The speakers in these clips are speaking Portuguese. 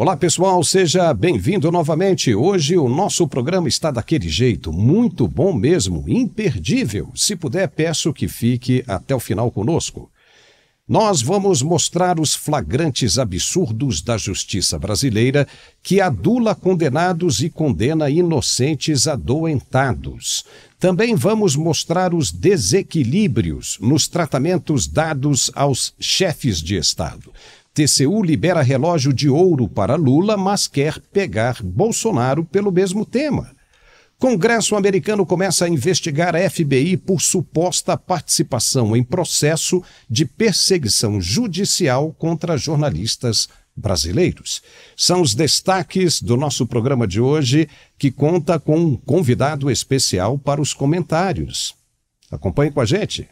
Olá pessoal, seja bem-vindo novamente. Hoje o nosso programa está daquele jeito, muito bom mesmo, imperdível. Se puder, peço que fique até o final conosco. Nós vamos mostrar os flagrantes absurdos da justiça brasileira que adula condenados e condena inocentes adoentados. Também vamos mostrar os desequilíbrios nos tratamentos dados aos chefes de Estado. TCU libera relógio de ouro para Lula, mas quer pegar Bolsonaro pelo mesmo tema. Congresso americano começa a investigar a FBI por suposta participação em processo de perseguição judicial contra jornalistas brasileiros. São os destaques do nosso programa de hoje, que conta com um convidado especial para os comentários. Acompanhe com a gente.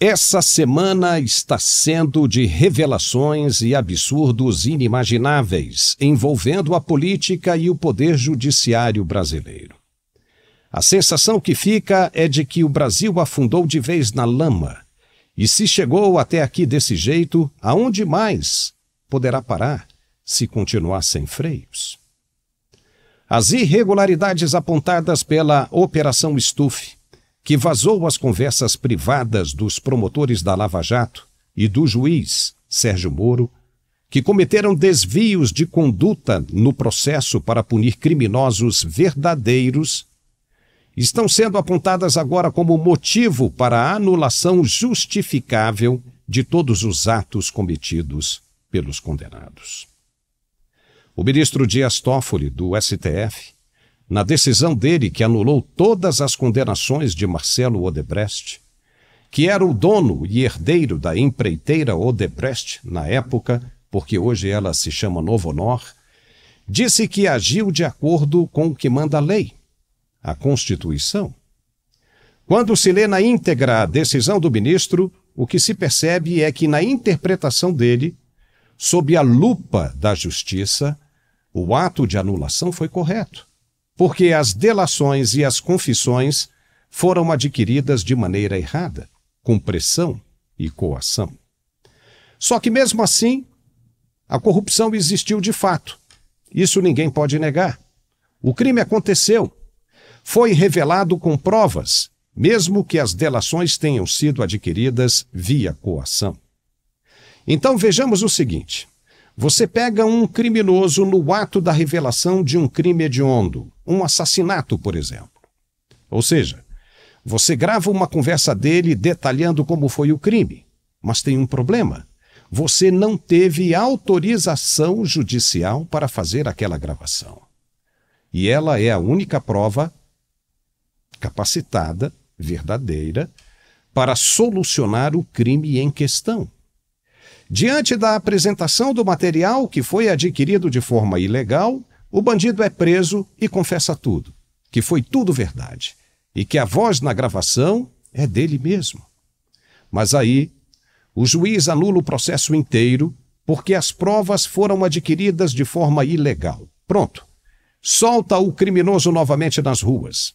Essa semana está sendo de revelações e absurdos inimagináveis envolvendo a política e o poder judiciário brasileiro. A sensação que fica é de que o Brasil afundou de vez na lama. E se chegou até aqui desse jeito, aonde mais poderá parar se continuar sem freios? As irregularidades apontadas pela Operação Stufe que vazou as conversas privadas dos promotores da Lava Jato e do juiz Sérgio Moro, que cometeram desvios de conduta no processo para punir criminosos verdadeiros, estão sendo apontadas agora como motivo para a anulação justificável de todos os atos cometidos pelos condenados. O ministro Dias Toffoli, do STF, na decisão dele que anulou todas as condenações de Marcelo Odebrecht, que era o dono e herdeiro da empreiteira Odebrecht na época, porque hoje ela se chama Novo Honor, disse que agiu de acordo com o que manda a lei, a Constituição. Quando se lê na íntegra a decisão do ministro, o que se percebe é que, na interpretação dele, sob a lupa da justiça, o ato de anulação foi correto porque as delações e as confissões foram adquiridas de maneira errada, com pressão e coação. Só que, mesmo assim, a corrupção existiu de fato. Isso ninguém pode negar. O crime aconteceu. Foi revelado com provas, mesmo que as delações tenham sido adquiridas via coação. Então vejamos o seguinte: você pega um criminoso no ato da revelação de um crime hediondo, um assassinato, por exemplo. Ou seja, você grava uma conversa dele detalhando como foi o crime, mas tem um problema. Você não teve autorização judicial para fazer aquela gravação. E ela é a única prova capacitada, verdadeira, para solucionar o crime em questão. Diante da apresentação do material que foi adquirido de forma ilegal, o bandido é preso e confessa tudo, que foi tudo verdade, e que a voz na gravação é dele mesmo. Mas aí, o juiz anula o processo inteiro porque as provas foram adquiridas de forma ilegal. Pronto. Solta o criminoso novamente nas ruas.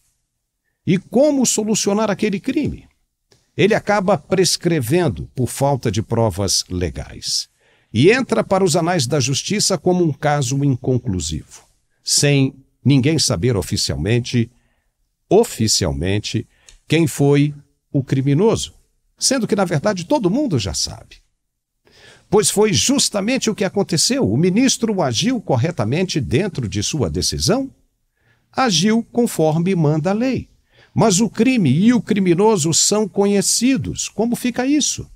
E como solucionar aquele crime? ele acaba prescrevendo por falta de provas legais e entra para os anais da justiça como um caso inconclusivo, sem ninguém saber oficialmente, oficialmente, quem foi o criminoso, sendo que na verdade todo mundo já sabe. Pois foi justamente o que aconteceu. O ministro agiu corretamente dentro de sua decisão? Agiu conforme manda a lei. Mas o crime e o criminoso são conhecidos. Como fica isso?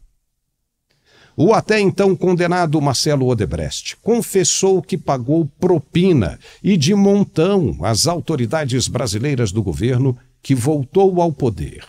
O até então condenado Marcelo Odebrecht confessou que pagou propina e de montão às autoridades brasileiras do governo que voltou ao poder.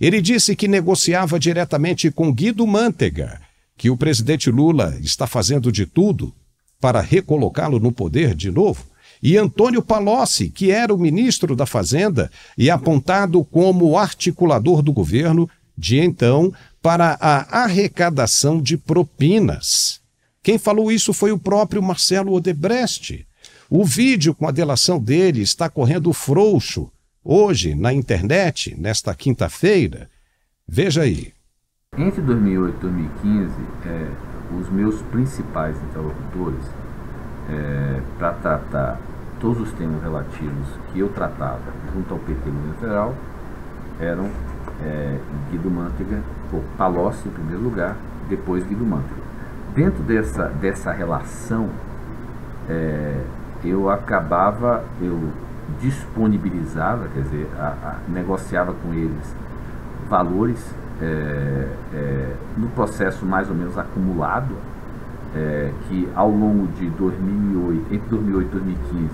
Ele disse que negociava diretamente com Guido Mantega, que o presidente Lula está fazendo de tudo para recolocá-lo no poder de novo e Antônio Palocci, que era o ministro da Fazenda e apontado como articulador do governo de então para a arrecadação de propinas. Quem falou isso foi o próprio Marcelo Odebrecht. O vídeo com a delação dele está correndo frouxo hoje na internet, nesta quinta-feira. Veja aí. Entre 2008 e 2015, é, os meus principais interlocutores é, eh, para tratar todos os temas relativos que eu tratava junto ao PT no federal eram é, Guido Mantega, ou Palocci em primeiro lugar, depois Guido Mantega. Dentro dessa, dessa relação, é, eu acabava, eu disponibilizava, quer dizer, a, a, negociava com eles valores é, no processo mais ou menos acumulado é, que ao longo de 2008, entre 2008 e 2015,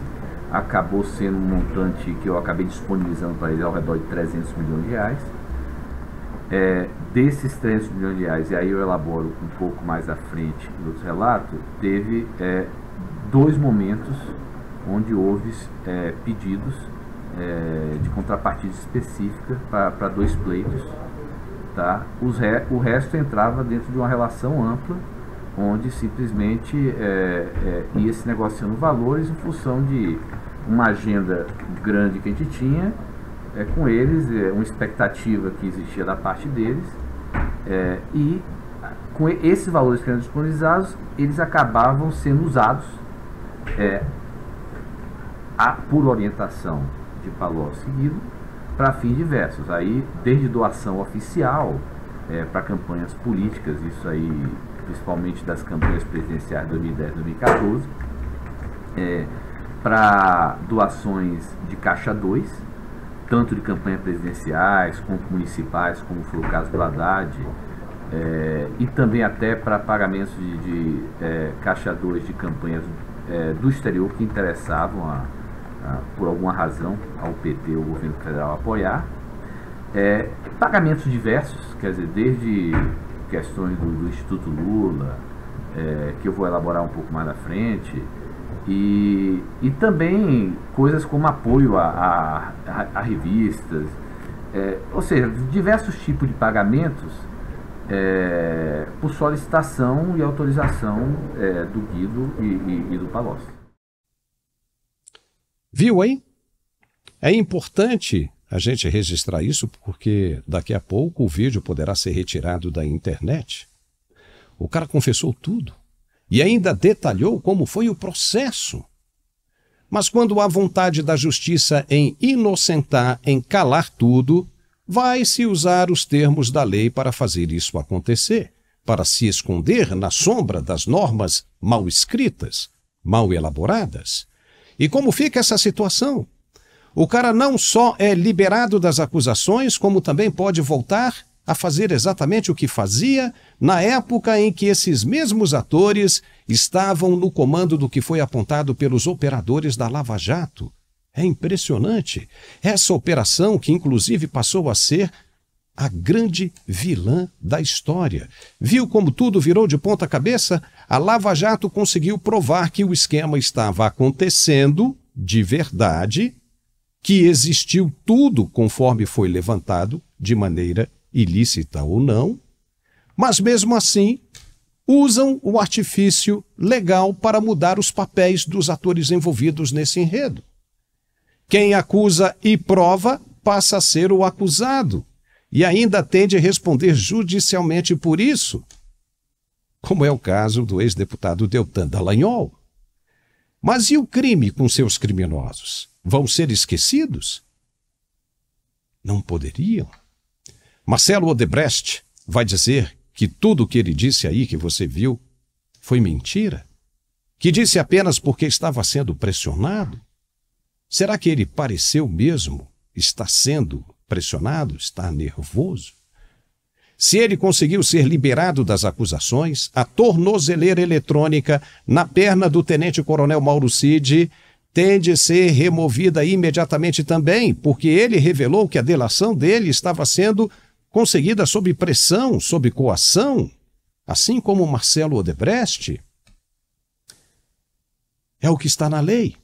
acabou sendo um montante que eu acabei disponibilizando para ele ao redor de 300 milhões de reais. É, desses 300 milhões de reais, e aí eu elaboro um pouco mais à frente no outro relato, teve é, dois momentos onde houve é, pedidos é, de contrapartida específica para dois pleitos. Tá? Os re, o resto entrava dentro de uma relação ampla onde simplesmente é, é, ia se negociando valores em função de uma agenda grande que a gente tinha é, com eles, é, uma expectativa que existia da parte deles, é, e com esses valores que eram disponibilizados, eles acabavam sendo usados é, a, por orientação de Palocci seguido para fins diversos. Aí, desde doação oficial é, para campanhas políticas, isso aí principalmente das campanhas presidenciais 2010 e 2014, é, para doações de caixa 2, tanto de campanhas presidenciais, como municipais, como foi o caso do Haddad, é, e também até para pagamentos de, de é, caixa 2 de campanhas é, do exterior que interessavam, a, a, por alguma razão, ao PT, o governo federal apoiar. É, pagamentos diversos, quer dizer, desde questões do, do Instituto Lula, é, que eu vou elaborar um pouco mais na frente, e, e também coisas como apoio a, a, a revistas, é, ou seja, diversos tipos de pagamentos é, por solicitação e autorização é, do Guido e, e, e do Palocci. Viu, hein? É importante a gente registrar isso porque daqui a pouco o vídeo poderá ser retirado da internet. O cara confessou tudo e ainda detalhou como foi o processo. Mas quando há vontade da justiça em inocentar, em calar tudo, vai-se usar os termos da lei para fazer isso acontecer, para se esconder na sombra das normas mal escritas, mal elaboradas. E como fica essa situação? o cara não só é liberado das acusações, como também pode voltar a fazer exatamente o que fazia na época em que esses mesmos atores estavam no comando do que foi apontado pelos operadores da Lava Jato. É impressionante. Essa operação, que inclusive passou a ser a grande vilã da história. Viu como tudo virou de ponta cabeça? A Lava Jato conseguiu provar que o esquema estava acontecendo de verdade que existiu tudo conforme foi levantado, de maneira ilícita ou não, mas mesmo assim usam o artifício legal para mudar os papéis dos atores envolvidos nesse enredo. Quem acusa e prova passa a ser o acusado e ainda tende a responder judicialmente por isso, como é o caso do ex-deputado Deltan Dallagnol. Mas e o crime com seus criminosos? vão ser esquecidos? Não poderiam. Marcelo Odebrecht vai dizer que tudo o que ele disse aí que você viu foi mentira? Que disse apenas porque estava sendo pressionado? Será que ele pareceu mesmo estar sendo pressionado, estar nervoso? Se ele conseguiu ser liberado das acusações, a tornozeleira eletrônica na perna do tenente-coronel Mauro Cid tem de ser removida imediatamente também, porque ele revelou que a delação dele estava sendo conseguida sob pressão, sob coação, assim como Marcelo Odebrecht. É o que está na lei.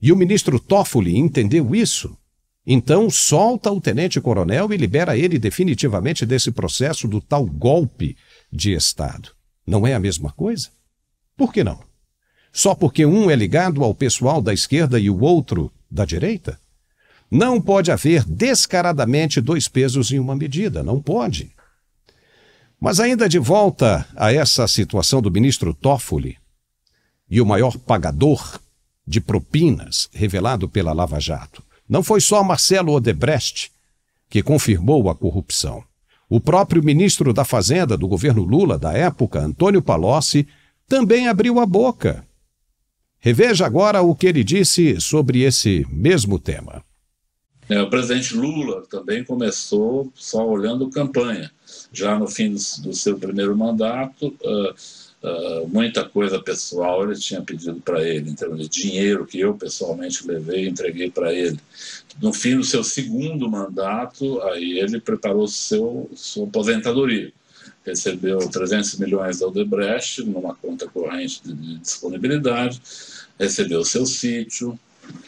E o ministro Toffoli entendeu isso. Então solta o tenente-coronel e libera ele definitivamente desse processo do tal golpe de Estado. Não é a mesma coisa? Por que não? só porque um é ligado ao pessoal da esquerda e o outro da direita? Não pode haver descaradamente dois pesos em uma medida, não pode. Mas ainda de volta a essa situação do ministro Toffoli e o maior pagador de propinas revelado pela Lava Jato, não foi só Marcelo Odebrecht que confirmou a corrupção. O próprio ministro da Fazenda do governo Lula da época, Antônio Palocci, também abriu a boca Reveja agora o que ele disse sobre esse mesmo tema. É, o presidente Lula também começou só olhando campanha. Já no fim do seu primeiro mandato, uh, Uh, muita coisa pessoal ele tinha pedido para ele, em termos de dinheiro que eu pessoalmente levei e entreguei para ele. No fim do seu segundo mandato, aí ele preparou seu, sua aposentadoria recebeu 300 milhões da Odebrecht numa conta corrente de, de disponibilidade, recebeu seu sítio,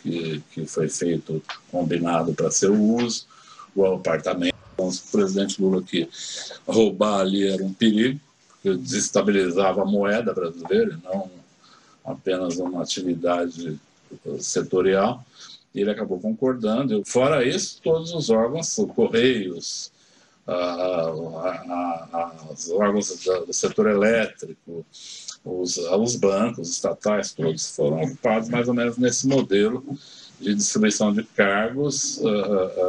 que, que foi feito, combinado para seu uso, o apartamento. Então, o presidente Lula que roubar ali era um perigo, que desestabilizava a moeda brasileira, não apenas uma atividade eh, setorial. Ele acabou concordando. Fora isso, todos os órgãos, Correios, os órgãos do setor elétrico, os, os bancos estatais, todos foram ocupados mais ou menos nesse modelo de distribuição de cargos uh,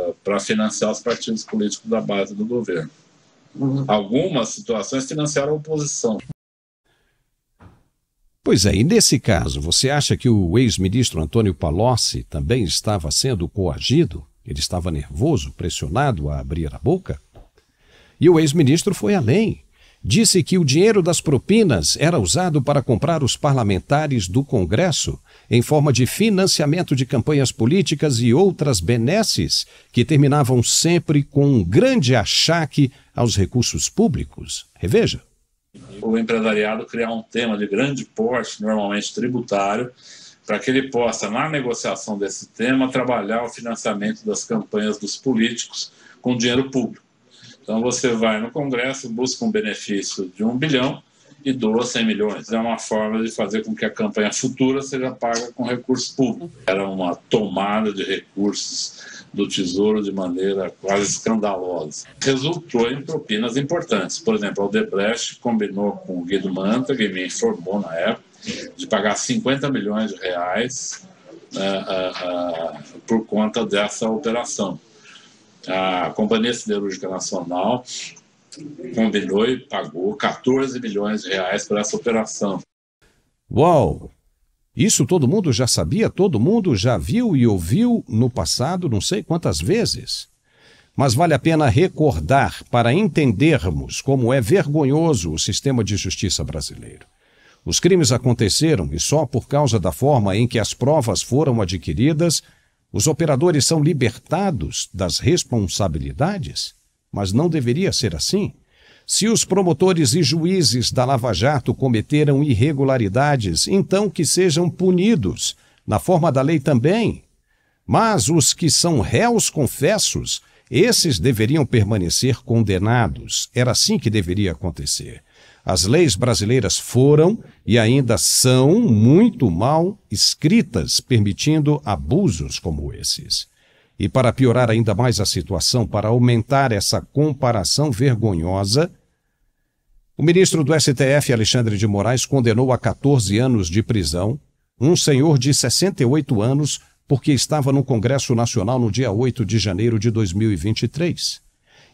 uh, para financiar os partidos políticos da base do governo. Uhum. Algumas situações financiaram a oposição. Pois é, e nesse caso, você acha que o ex-ministro Antônio Palocci também estava sendo coagido? Ele estava nervoso, pressionado a abrir a boca? E o ex-ministro foi além. Disse que o dinheiro das propinas era usado para comprar os parlamentares do Congresso em forma de financiamento de campanhas políticas e outras benesses que terminavam sempre com um grande achaque aos recursos públicos. Reveja o empresariado criar um tema de grande porte, normalmente tributário, para que ele possa, na negociação desse tema, trabalhar o financiamento das campanhas dos políticos com dinheiro público. Então você vai no Congresso, busca um benefício de um bilhão e doa 100 milhões. É uma forma de fazer com que a campanha futura seja paga com recurso público. Era uma tomada de recursos do Tesouro de maneira quase escandalosa. Resultou em propinas importantes. Por exemplo, o Debrecht combinou com o Guido Manta, que me informou na época, de pagar 50 milhões de reais uh, uh, uh, por conta dessa operação a Companhia Siderúrgica Nacional combinou e pagou 14 milhões de reais por essa operação. Uau! Isso todo mundo já sabia, todo mundo já viu e ouviu no passado não sei quantas vezes. Mas vale a pena recordar para entendermos como é vergonhoso o sistema de justiça brasileiro. Os crimes aconteceram e só por causa da forma em que as provas foram adquiridas os operadores são libertados das responsabilidades? Mas não deveria ser assim. Se os promotores e juízes da Lava Jato cometeram irregularidades, então que sejam punidos, na forma da lei também. Mas os que são réus confessos, esses deveriam permanecer condenados. Era assim que deveria acontecer. As leis brasileiras foram e ainda são muito mal escritas, permitindo abusos como esses. E para piorar ainda mais a situação, para aumentar essa comparação vergonhosa, o ministro do STF, Alexandre de Moraes, condenou a 14 anos de prisão um senhor de 68 anos porque estava no Congresso Nacional no dia 8 de janeiro de 2023.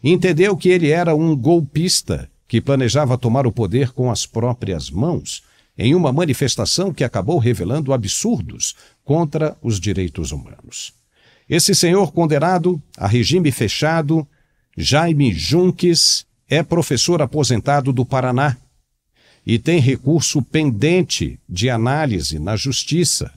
Entendeu que ele era um golpista que planejava tomar o poder com as próprias mãos, em uma manifestação que acabou revelando absurdos contra os direitos humanos. Esse senhor condenado a regime fechado, Jaime Junques, é professor aposentado do Paraná e tem recurso pendente de análise na justiça.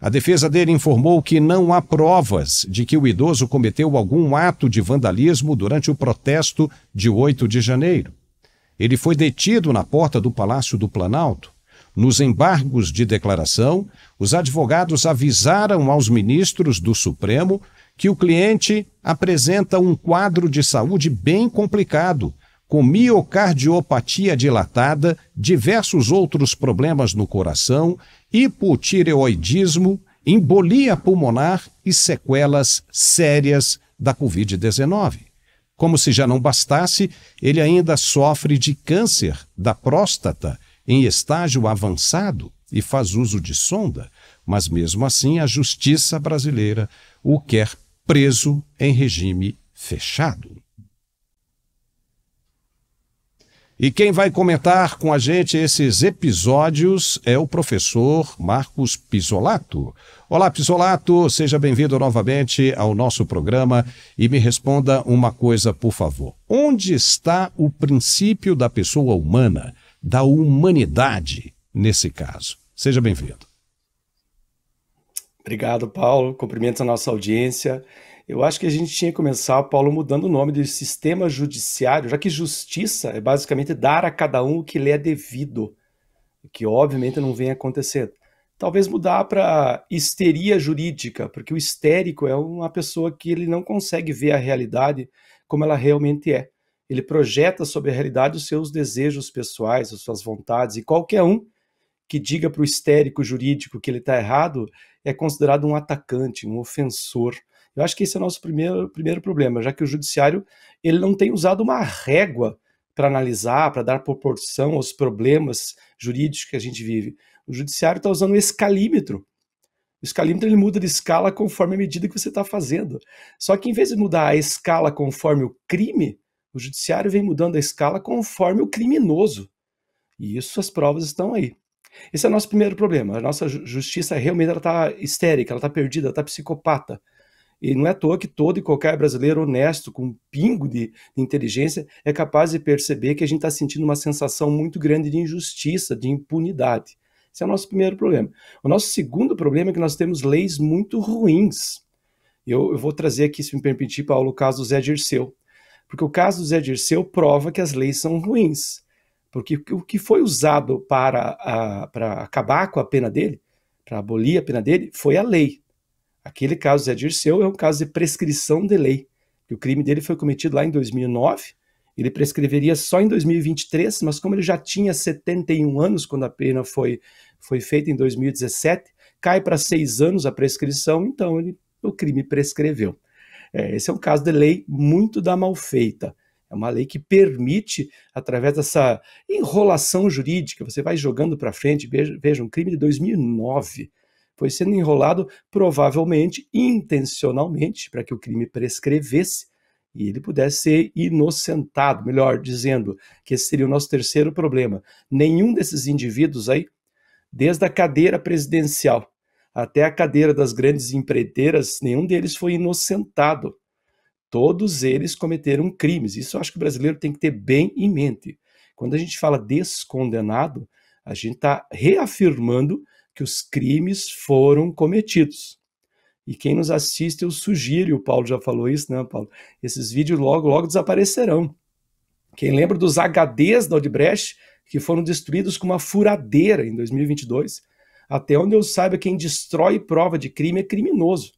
A defesa dele informou que não há provas de que o idoso cometeu algum ato de vandalismo durante o protesto de 8 de janeiro. Ele foi detido na porta do Palácio do Planalto. Nos embargos de declaração, os advogados avisaram aos ministros do Supremo que o cliente apresenta um quadro de saúde bem complicado, com miocardiopatia dilatada, diversos outros problemas no coração, hipotireoidismo, embolia pulmonar e sequelas sérias da Covid-19. Como se já não bastasse, ele ainda sofre de câncer da próstata em estágio avançado e faz uso de sonda, mas mesmo assim a justiça brasileira o quer preso em regime fechado. E quem vai comentar com a gente esses episódios é o professor Marcos Pisolato. Olá, Pisolato, seja bem-vindo novamente ao nosso programa e me responda uma coisa, por favor. Onde está o princípio da pessoa humana, da humanidade, nesse caso? Seja bem-vindo. Obrigado, Paulo. Cumprimentos à nossa audiência. Eu acho que a gente tinha que começar, Paulo, mudando o nome do sistema judiciário, já que justiça é basicamente dar a cada um o que lhe é devido, que obviamente não vem acontecendo. Talvez mudar para histeria jurídica, porque o histérico é uma pessoa que ele não consegue ver a realidade como ela realmente é. Ele projeta sobre a realidade os seus desejos pessoais, as suas vontades, e qualquer um que diga para o histérico jurídico que ele está errado é considerado um atacante, um ofensor. Eu acho que esse é o nosso primeiro, primeiro problema, já que o judiciário ele não tem usado uma régua para analisar, para dar proporção aos problemas jurídicos que a gente vive. O judiciário está usando um escalímetro. O escalímetro ele muda de escala conforme a medida que você está fazendo. Só que em vez de mudar a escala conforme o crime, o judiciário vem mudando a escala conforme o criminoso. E isso as provas estão aí. Esse é o nosso primeiro problema. A nossa justiça realmente está histérica, ela está perdida, ela está psicopata. E não é à toa que todo e qualquer brasileiro honesto, com um pingo de inteligência, é capaz de perceber que a gente está sentindo uma sensação muito grande de injustiça, de impunidade. Esse é o nosso primeiro problema. O nosso segundo problema é que nós temos leis muito ruins. Eu, eu vou trazer aqui, se me permitir, Paulo, o caso do Zé Dirceu. Porque o caso do Zé Dirceu prova que as leis são ruins. Porque o que foi usado para, a, para acabar com a pena dele, para abolir a pena dele, foi a lei Aquele caso Zé Dirceu é um caso de prescrição de lei. O crime dele foi cometido lá em 2009, ele prescreveria só em 2023, mas como ele já tinha 71 anos quando a pena foi, foi feita em 2017, cai para seis anos a prescrição, então ele, o crime prescreveu. É, esse é um caso de lei muito da malfeita. É uma lei que permite, através dessa enrolação jurídica, você vai jogando para frente, veja, veja, um crime de 2009 foi sendo enrolado, provavelmente intencionalmente, para que o crime prescrevesse e ele pudesse ser inocentado. Melhor dizendo, que esse seria o nosso terceiro problema. Nenhum desses indivíduos aí, desde a cadeira presidencial até a cadeira das grandes empreiteiras, nenhum deles foi inocentado. Todos eles cometeram crimes. Isso eu acho que o brasileiro tem que ter bem em mente. Quando a gente fala descondenado, a gente está reafirmando que os crimes foram cometidos. E quem nos assiste, eu sugiro, o Paulo já falou isso, né, Paulo? Esses vídeos logo, logo desaparecerão. Quem lembra dos HDs da Odebrecht, que foram destruídos com uma furadeira em 2022? Até onde eu saiba, quem destrói prova de crime é criminoso.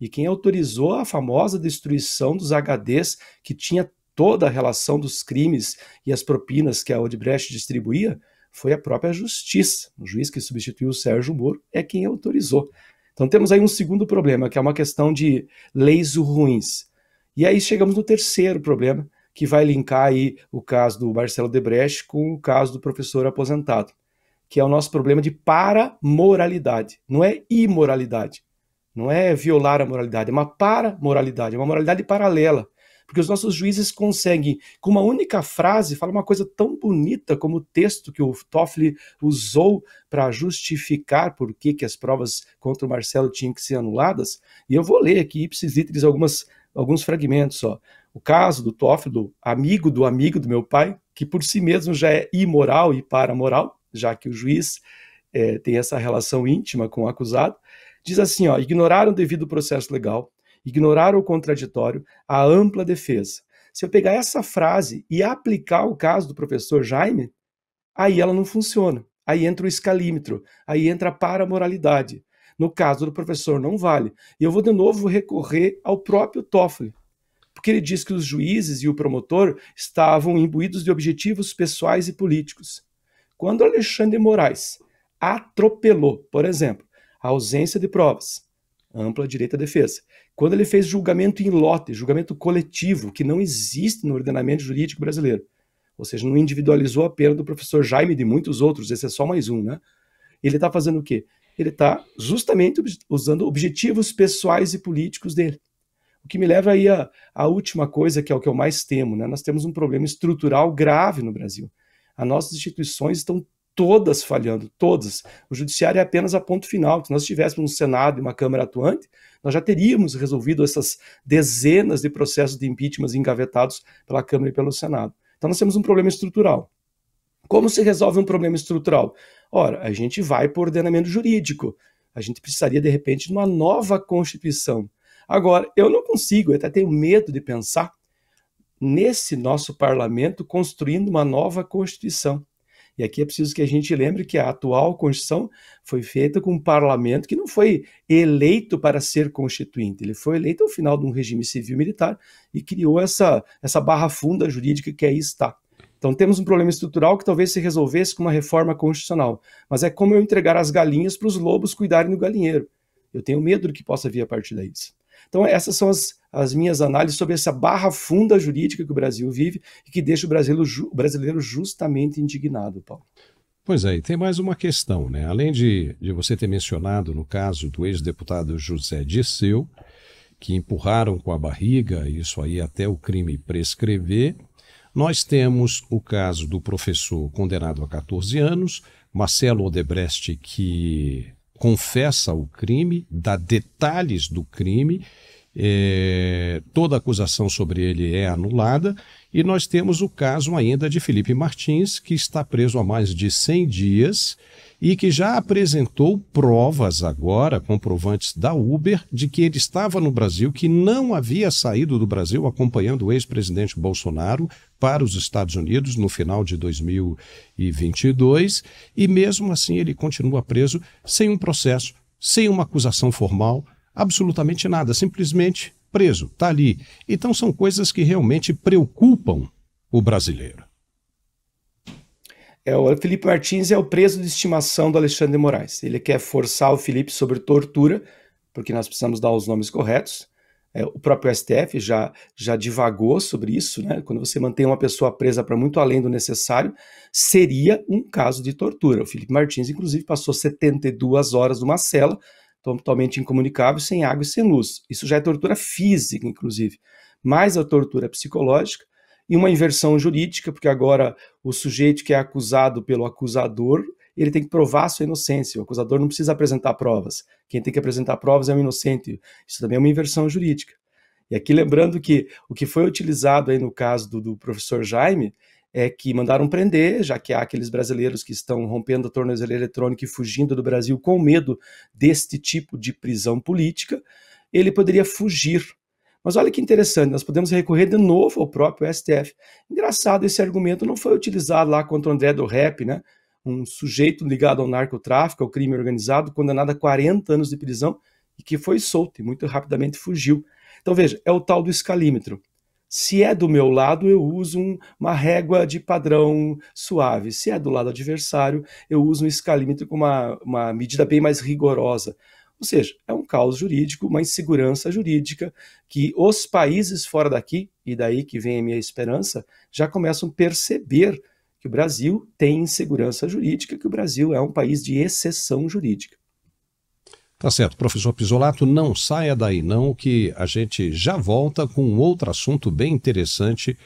E quem autorizou a famosa destruição dos HDs, que tinha toda a relação dos crimes e as propinas que a Odebrecht distribuía, foi a própria justiça. O juiz que substituiu o Sérgio Moro é quem autorizou. Então temos aí um segundo problema, que é uma questão de leis ruins. E aí chegamos no terceiro problema, que vai linkar aí o caso do Marcelo Debrecht com o caso do professor aposentado, que é o nosso problema de paramoralidade, não é imoralidade. Não é violar a moralidade, é uma paramoralidade, é uma moralidade paralela. Porque os nossos juízes conseguem, com uma única frase, falar uma coisa tão bonita como o texto que o Toffoli usou para justificar por que, que as provas contra o Marcelo tinham que ser anuladas. E eu vou ler aqui, ipsis literis, algumas, alguns fragmentos só. O caso do Toffoli, do amigo do amigo do meu pai, que por si mesmo já é imoral e paramoral, já que o juiz é, tem essa relação íntima com o acusado, diz assim: ó, ignoraram devido processo legal, ignorar o contraditório, a ampla defesa. Se eu pegar essa frase e aplicar o caso do professor Jaime, aí ela não funciona. Aí entra o escalímetro, aí entra a paramoralidade. No caso do professor, não vale. E eu vou de novo recorrer ao próprio Toffoli, porque ele diz que os juízes e o promotor estavam imbuídos de objetivos pessoais e políticos. Quando Alexandre Moraes atropelou, por exemplo, a ausência de provas, ampla direita à defesa, quando ele fez julgamento em lote, julgamento coletivo, que não existe no ordenamento jurídico brasileiro. Ou seja, não individualizou a pena do professor Jaime e de muitos outros, esse é só mais um, né? Ele está fazendo o quê? Ele está justamente usando objetivos pessoais e políticos dele. O que me leva aí à, à última coisa, que é o que eu mais temo, né? Nós temos um problema estrutural grave no Brasil. As nossas instituições estão todas falhando, todas. O judiciário é apenas a ponto final. Se nós tivéssemos um Senado e uma Câmara atuante, nós já teríamos resolvido essas dezenas de processos de impeachment engavetados pela Câmara e pelo Senado. Então nós temos um problema estrutural. Como se resolve um problema estrutural? Ora, a gente vai por ordenamento jurídico. A gente precisaria, de repente, de uma nova Constituição. Agora, eu não consigo, eu até tenho medo de pensar nesse nosso parlamento construindo uma nova Constituição. E aqui é preciso que a gente lembre que a atual Constituição foi feita com um parlamento que não foi eleito para ser constituinte, ele foi eleito ao final de um regime civil militar e criou essa, essa barra funda jurídica que aí está. Então temos um problema estrutural que talvez se resolvesse com uma reforma constitucional, mas é como eu entregar as galinhas para os lobos cuidarem do galinheiro. Eu tenho medo do que possa vir a partir daí. Então, essas são as, as minhas análises sobre essa barra funda jurídica que o Brasil vive e que deixa o brasileiro, justamente indignado, Paulo. Pois é, e tem mais uma questão, né? Além de, de você ter mencionado no caso do ex-deputado José Disseu, que empurraram com a barriga, isso aí até o crime prescrever, nós temos o caso do professor condenado a 14 anos, Marcelo Odebrecht, que confessa o crime, dá detalhes do crime, é, toda acusação sobre ele é anulada. E nós temos o caso ainda de Felipe Martins, que está preso há mais de 100 dias e que já apresentou provas agora, comprovantes da Uber, de que ele estava no Brasil, que não havia saído do Brasil acompanhando o ex-presidente Bolsonaro para os Estados Unidos no final de 2022, e mesmo assim ele continua preso sem um processo, sem uma acusação formal, absolutamente nada, simplesmente preso, está ali. Então são coisas que realmente preocupam o brasileiro. É, o Felipe Martins é o preso de estimação do Alexandre de Moraes. Ele quer forçar o Felipe sobre tortura, porque nós precisamos dar os nomes corretos. É, o próprio STF já, já divagou sobre isso, né? Quando você mantém uma pessoa presa para muito além do necessário, seria um caso de tortura. O Felipe Martins, inclusive, passou 72 horas numa cela, totalmente incomunicável, sem água e sem luz. Isso já é tortura física, inclusive. mais a tortura psicológica e uma inversão jurídica, porque agora o sujeito que é acusado pelo acusador, ele tem que provar sua inocência. O acusador não precisa apresentar provas. Quem tem que apresentar provas é o inocente. Isso também é uma inversão jurídica. E aqui lembrando que o que foi utilizado aí no caso do, do professor Jaime é que mandaram prender, já que há aqueles brasileiros que estão rompendo a tornozeleira eletrônica e fugindo do Brasil com medo deste tipo de prisão política, ele poderia fugir mas olha que interessante, nós podemos recorrer de novo ao próprio STF. Engraçado, esse argumento não foi utilizado lá contra o André do Rap né? um sujeito ligado ao narcotráfico, ao crime organizado, condenado a 40 anos de prisão e que foi solto e muito rapidamente fugiu. Então veja, é o tal do escalímetro. Se é do meu lado, eu uso um, uma régua de padrão suave. Se é do lado adversário, eu uso um escalímetro com uma, uma medida bem mais rigorosa. Ou seja, é um caos jurídico, uma insegurança jurídica que os países fora daqui, e daí que vem a minha esperança, já começam a perceber que o Brasil tem insegurança jurídica, que o Brasil é um país de exceção jurídica. Tá certo, professor Pisolato, não saia daí não, que a gente já volta com outro assunto bem interessante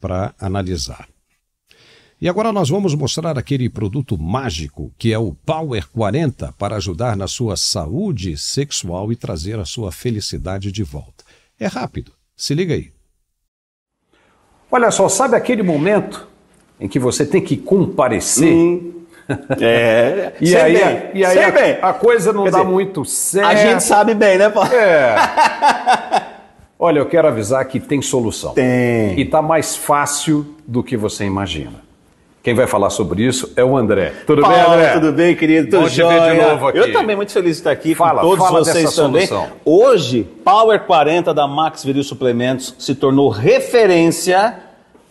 para analisar. E agora nós vamos mostrar aquele produto mágico que é o Power 40 para ajudar na sua saúde sexual e trazer a sua felicidade de volta. É rápido, se liga aí. Olha só, sabe aquele momento em que você tem que comparecer? Sim. Hum. É, e aí, bem, e aí a, a, coisa não Quer dá dizer, muito certo. A gente sabe bem, né, Paulo? É. Olha, eu quero avisar que tem solução. Tem. E tá mais fácil do que você imagina. Quem vai falar sobre isso é o André. Tudo Paulo, bem, André? Tudo bem, querido? Tudo Bom jóia. de novo aqui. Eu também muito feliz de estar aqui fala, com todos vocês também. Solução. Hoje, Power 40 da Max Viril Suplementos se tornou referência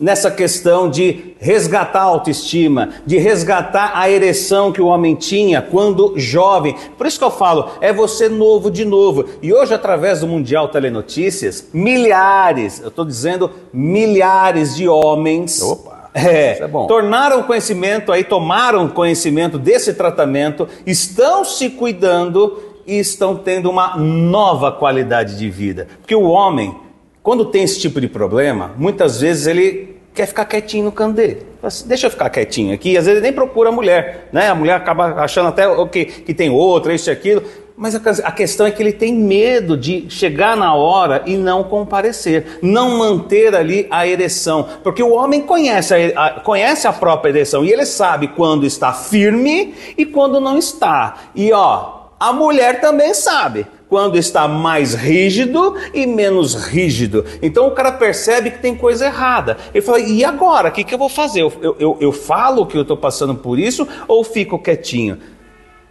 nessa questão de resgatar a autoestima, de resgatar a ereção que o homem tinha quando jovem. Por isso que eu falo, é você novo de novo. E hoje, através do Mundial Telenotícias, milhares, eu estou dizendo milhares de homens... Opa é, é tornaram conhecimento aí, tomaram conhecimento desse tratamento, estão se cuidando e estão tendo uma nova qualidade de vida. Porque o homem, quando tem esse tipo de problema, muitas vezes ele quer ficar quietinho no canto dele. Assim, Deixa eu ficar quietinho aqui. Às vezes ele nem procura a mulher, né? A mulher acaba achando até okay, que tem outra, isso e aquilo. Mas a questão é que ele tem medo de chegar na hora e não comparecer, não manter ali a ereção, porque o homem conhece a, a, conhece a própria ereção e ele sabe quando está firme e quando não está. E ó, a mulher também sabe quando está mais rígido e menos rígido. Então o cara percebe que tem coisa errada. Ele fala: e agora? O que, que eu vou fazer? Eu, eu, eu falo que eu estou passando por isso ou fico quietinho?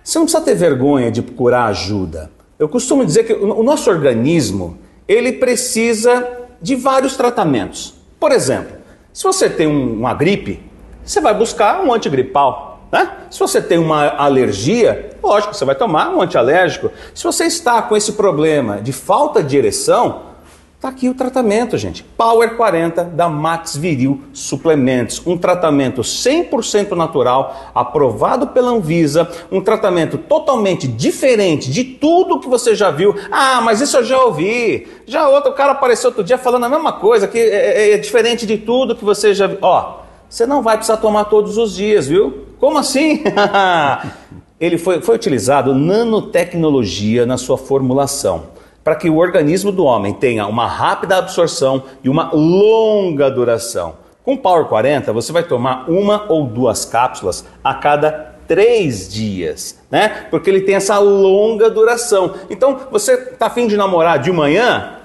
Você não precisa ter vergonha de procurar ajuda. Eu costumo dizer que o nosso organismo, ele precisa de vários tratamentos. Por exemplo, se você tem uma gripe, você vai buscar um antigripal. Né? Se você tem uma alergia, lógico, você vai tomar um antialérgico. Se você está com esse problema de falta de ereção, Tá aqui o tratamento, gente. Power 40 da Max Viril Suplementos. Um tratamento 100% natural, aprovado pela Anvisa, um tratamento totalmente diferente de tudo que você já viu. Ah, mas isso eu já ouvi. Já outro cara apareceu outro dia falando a mesma coisa, que é, é, é diferente de tudo que você já viu. Ó, você não vai precisar tomar todos os dias, viu? Como assim? Ele foi, foi utilizado nanotecnologia na sua formulação para que o organismo do homem tenha uma rápida absorção e uma longa duração. Com Power 40, você vai tomar uma ou duas cápsulas a cada três dias, né? Porque ele tem essa longa duração. Então, você tá afim de namorar de manhã?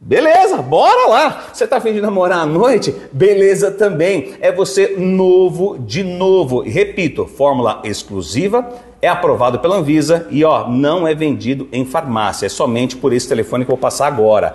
Beleza, bora lá! Você tá afim de namorar à noite? Beleza também! É você novo de novo. E repito, fórmula exclusiva, é aprovado pela Anvisa e ó, não é vendido em farmácia. É somente por esse telefone que eu vou passar agora.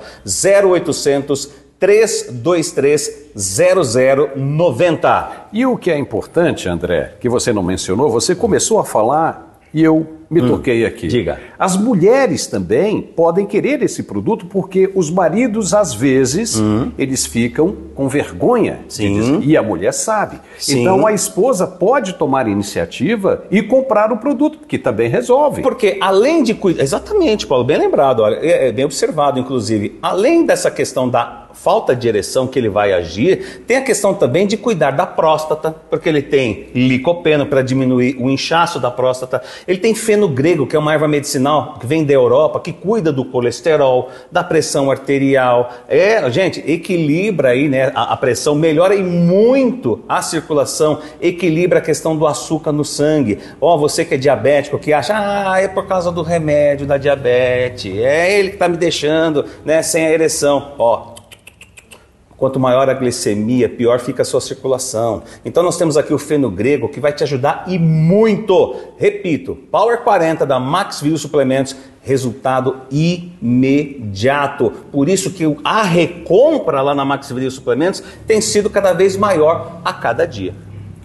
0800 323 0090. E o que é importante, André, que você não mencionou, você começou a falar e eu me hum, toquei aqui. Diga. As mulheres também podem querer esse produto porque os maridos, às vezes, hum. eles ficam com vergonha. Sim. e a mulher sabe. Sim. Então a esposa pode tomar iniciativa e comprar o produto, que também resolve. Porque além de cuidar. Exatamente, Paulo, bem lembrado, olha, é, é bem observado, inclusive. Além dessa questão da falta de ereção que ele vai agir, tem a questão também de cuidar da próstata, porque ele tem licopeno para diminuir o inchaço da próstata, ele tem veneno grego, que é uma erva medicinal que vem da Europa, que cuida do colesterol, da pressão arterial. É, gente, equilibra aí, né, a, a pressão, melhora e muito a circulação, equilibra a questão do açúcar no sangue. Ó, oh, você que é diabético, que acha, ah, é por causa do remédio da diabetes, é ele que tá me deixando, né, sem a ereção. Ó, oh, Quanto maior a glicemia, pior fica a sua circulação. Então nós temos aqui o feno grego que vai te ajudar e muito. Repito, Power 40 da Maxville Suplementos, resultado imediato. Por isso que a recompra lá na Maxville Suplementos tem sido cada vez maior a cada dia.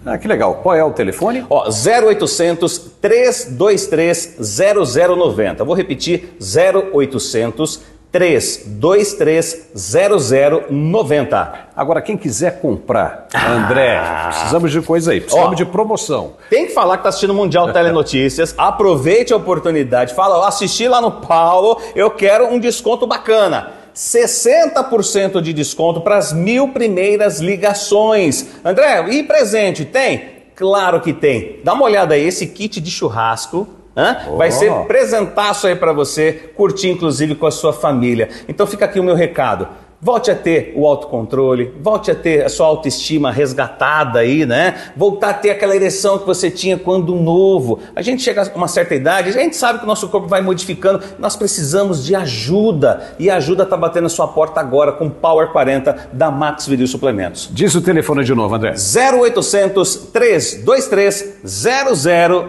Ah, que legal. Qual é o telefone? Ó, 0800 323 0090. Vou repetir, 0800 323 0090. 323090. Agora, quem quiser comprar, ah. André, ah. precisamos de coisa aí, precisamos Ó, de promoção. Tem que falar que tá assistindo o Mundial Telenotícias, aproveite a oportunidade, fala, assisti lá no Paulo, eu quero um desconto bacana. 60% de desconto para as mil primeiras ligações. André, e presente, tem? Claro que tem. Dá uma olhada aí, esse kit de churrasco Oh. Vai ser presentaço aí para você curtir, inclusive com a sua família. Então fica aqui o meu recado. Volte a ter o autocontrole, volte a ter a sua autoestima resgatada aí, né? Voltar a ter aquela ereção que você tinha quando novo. A gente chega a uma certa idade, a gente sabe que o nosso corpo vai modificando, nós precisamos de ajuda. E a ajuda está batendo a sua porta agora com Power 40 da Max Video Suplementos. Diz o telefone de novo, André. 0800 323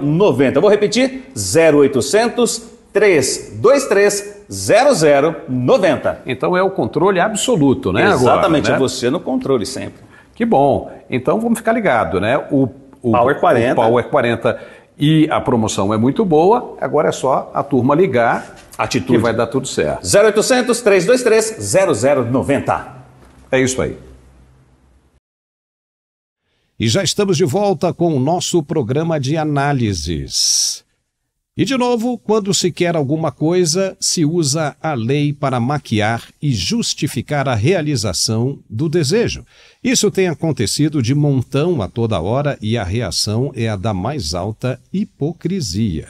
0090. Vou repetir, 0800 323 0090. 33230090. Então é o controle absoluto, né? Exatamente, agora, né? é você no controle sempre. Que bom. Então vamos ficar ligado, né? O, o Power 40. O Power 40 e a promoção é muito boa. Agora é só a turma ligar. Atitude. Que vai dar tudo certo. 0800 323 0090. É isso aí. E já estamos de volta com o nosso programa de análises. E de novo, quando se quer alguma coisa, se usa a lei para maquiar e justificar a realização do desejo. Isso tem acontecido de montão a toda hora e a reação é a da mais alta hipocrisia.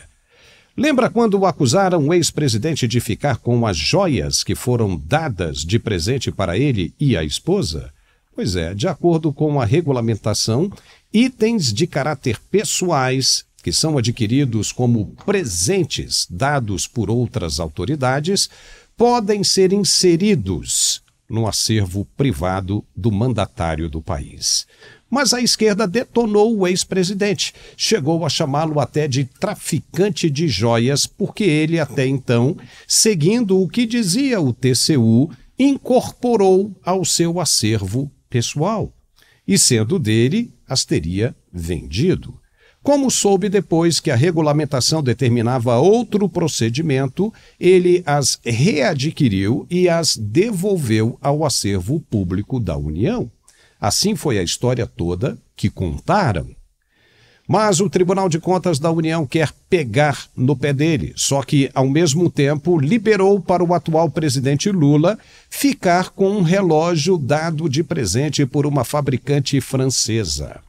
Lembra quando acusaram o ex-presidente de ficar com as joias que foram dadas de presente para ele e a esposa? Pois é, de acordo com a regulamentação, itens de caráter pessoais que são adquiridos como presentes dados por outras autoridades, podem ser inseridos no acervo privado do mandatário do país. Mas a esquerda detonou o ex-presidente. Chegou a chamá-lo até de traficante de joias, porque ele, até então, seguindo o que dizia o TCU, incorporou ao seu acervo pessoal. E sendo dele, as teria vendido. Como soube depois que a regulamentação determinava outro procedimento, ele as readquiriu e as devolveu ao acervo público da União. Assim foi a história toda que contaram. Mas o Tribunal de Contas da União quer pegar no pé dele, só que, ao mesmo tempo, liberou para o atual presidente Lula ficar com um relógio dado de presente por uma fabricante francesa.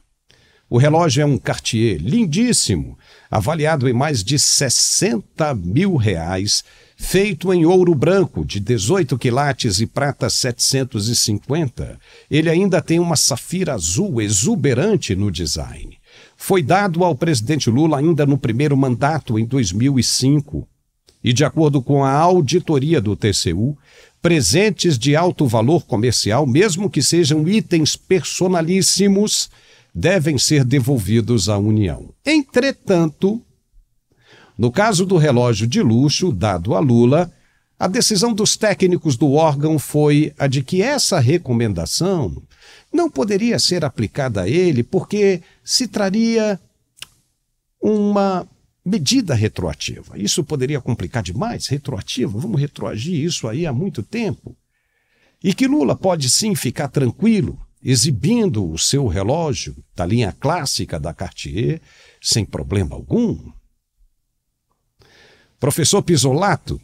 O relógio é um Cartier lindíssimo, avaliado em mais de 60 mil reais, feito em ouro branco de 18 quilates e prata 750. Ele ainda tem uma safira azul exuberante no design. Foi dado ao presidente Lula ainda no primeiro mandato, em 2005. E, de acordo com a auditoria do TCU, presentes de alto valor comercial, mesmo que sejam itens personalíssimos, devem ser devolvidos à União. Entretanto, no caso do relógio de luxo dado a Lula, a decisão dos técnicos do órgão foi a de que essa recomendação não poderia ser aplicada a ele porque se traria uma medida retroativa. Isso poderia complicar demais, retroativa, vamos retroagir isso aí há muito tempo. E que Lula pode sim ficar tranquilo, exibindo o seu relógio da linha clássica da Cartier sem problema algum. Professor Pisolato,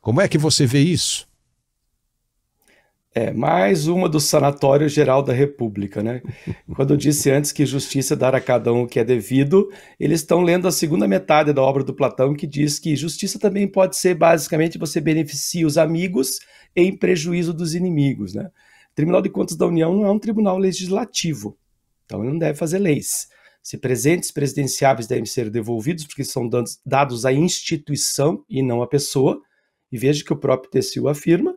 como é que você vê isso? É, mais uma do Sanatório Geral da República, né? Quando eu disse antes que justiça é dar a cada um o que é devido, eles estão lendo a segunda metade da obra do Platão, que diz que justiça também pode ser basicamente você beneficia os amigos em prejuízo dos inimigos, né? Tribunal de Contas da União não é um tribunal legislativo, então ele não deve fazer leis. Se presentes presidenciáveis devem ser devolvidos, porque são dados à instituição e não à pessoa, e veja que o próprio TCU afirma,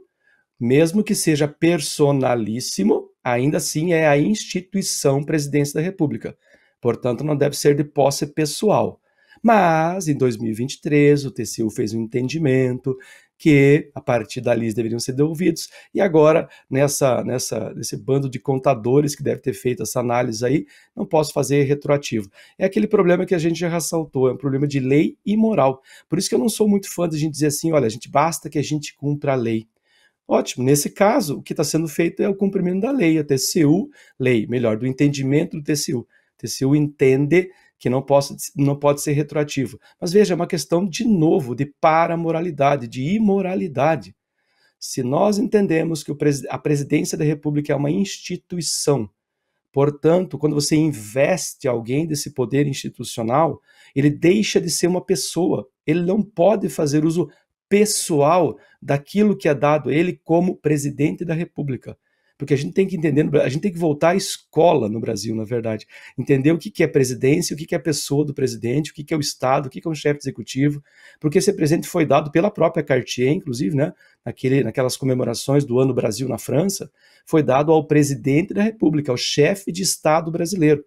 mesmo que seja personalíssimo, ainda assim é a instituição presidência da República. Portanto, não deve ser de posse pessoal. Mas, em 2023, o TCU fez um entendimento que a partir dali deveriam ser devolvidos. E agora, nessa, nessa, nesse bando de contadores que deve ter feito essa análise aí, não posso fazer retroativo. É aquele problema que a gente já ressaltou, é um problema de lei e moral. Por isso que eu não sou muito fã de a gente dizer assim, olha, a gente basta que a gente cumpra a lei. Ótimo, nesse caso, o que está sendo feito é o cumprimento da lei, a TCU, lei, melhor, do entendimento do TCU. O TCU entende que não, possa, não pode ser retroativo. Mas veja, é uma questão, de novo, de paramoralidade, de imoralidade. Se nós entendemos que a presidência da República é uma instituição, portanto, quando você investe alguém desse poder institucional, ele deixa de ser uma pessoa, ele não pode fazer uso pessoal daquilo que é dado a ele como presidente da República. Porque a gente tem que entender, a gente tem que voltar à escola no Brasil, na verdade. Entender o que, é presidência, o que, é pessoa do presidente, o que, é o Estado, o que, que é um chefe executivo. Porque esse presente foi dado pela própria Cartier, inclusive, né? Naquele, naquelas comemorações do ano Brasil na França, foi dado ao presidente da República, ao chefe de Estado brasileiro.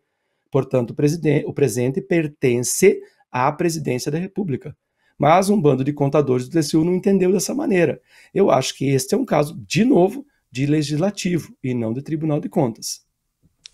Portanto, o, presidente, o presente pertence à presidência da República. Mas um bando de contadores do TCU não entendeu dessa maneira. Eu acho que este é um caso, de novo, de legislativo e não de tribunal de contas.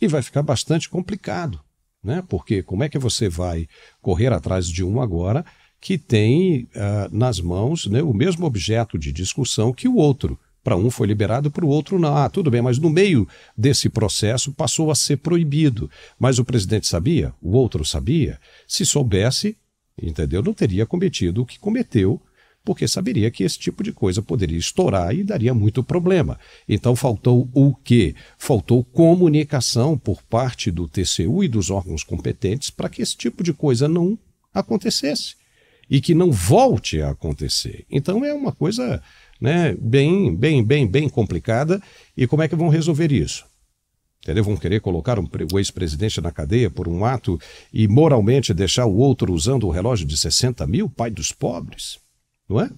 E vai ficar bastante complicado, né? Porque como é que você vai correr atrás de um agora que tem uh, nas mãos né, o mesmo objeto de discussão que o outro? Para um foi liberado, para o outro não. Ah, tudo bem, mas no meio desse processo passou a ser proibido. Mas o presidente sabia? O outro sabia? Se soubesse, entendeu? Não teria cometido o que cometeu porque saberia que esse tipo de coisa poderia estourar e daria muito problema. Então faltou o quê? Faltou comunicação por parte do TCU e dos órgãos competentes para que esse tipo de coisa não acontecesse e que não volte a acontecer. Então é uma coisa né, bem, bem, bem, bem complicada. E como é que vão resolver isso? Entendeu? Vão querer colocar um, o ex-presidente na cadeia por um ato e moralmente deixar o outro usando o relógio de 60 mil, pai dos pobres? não é?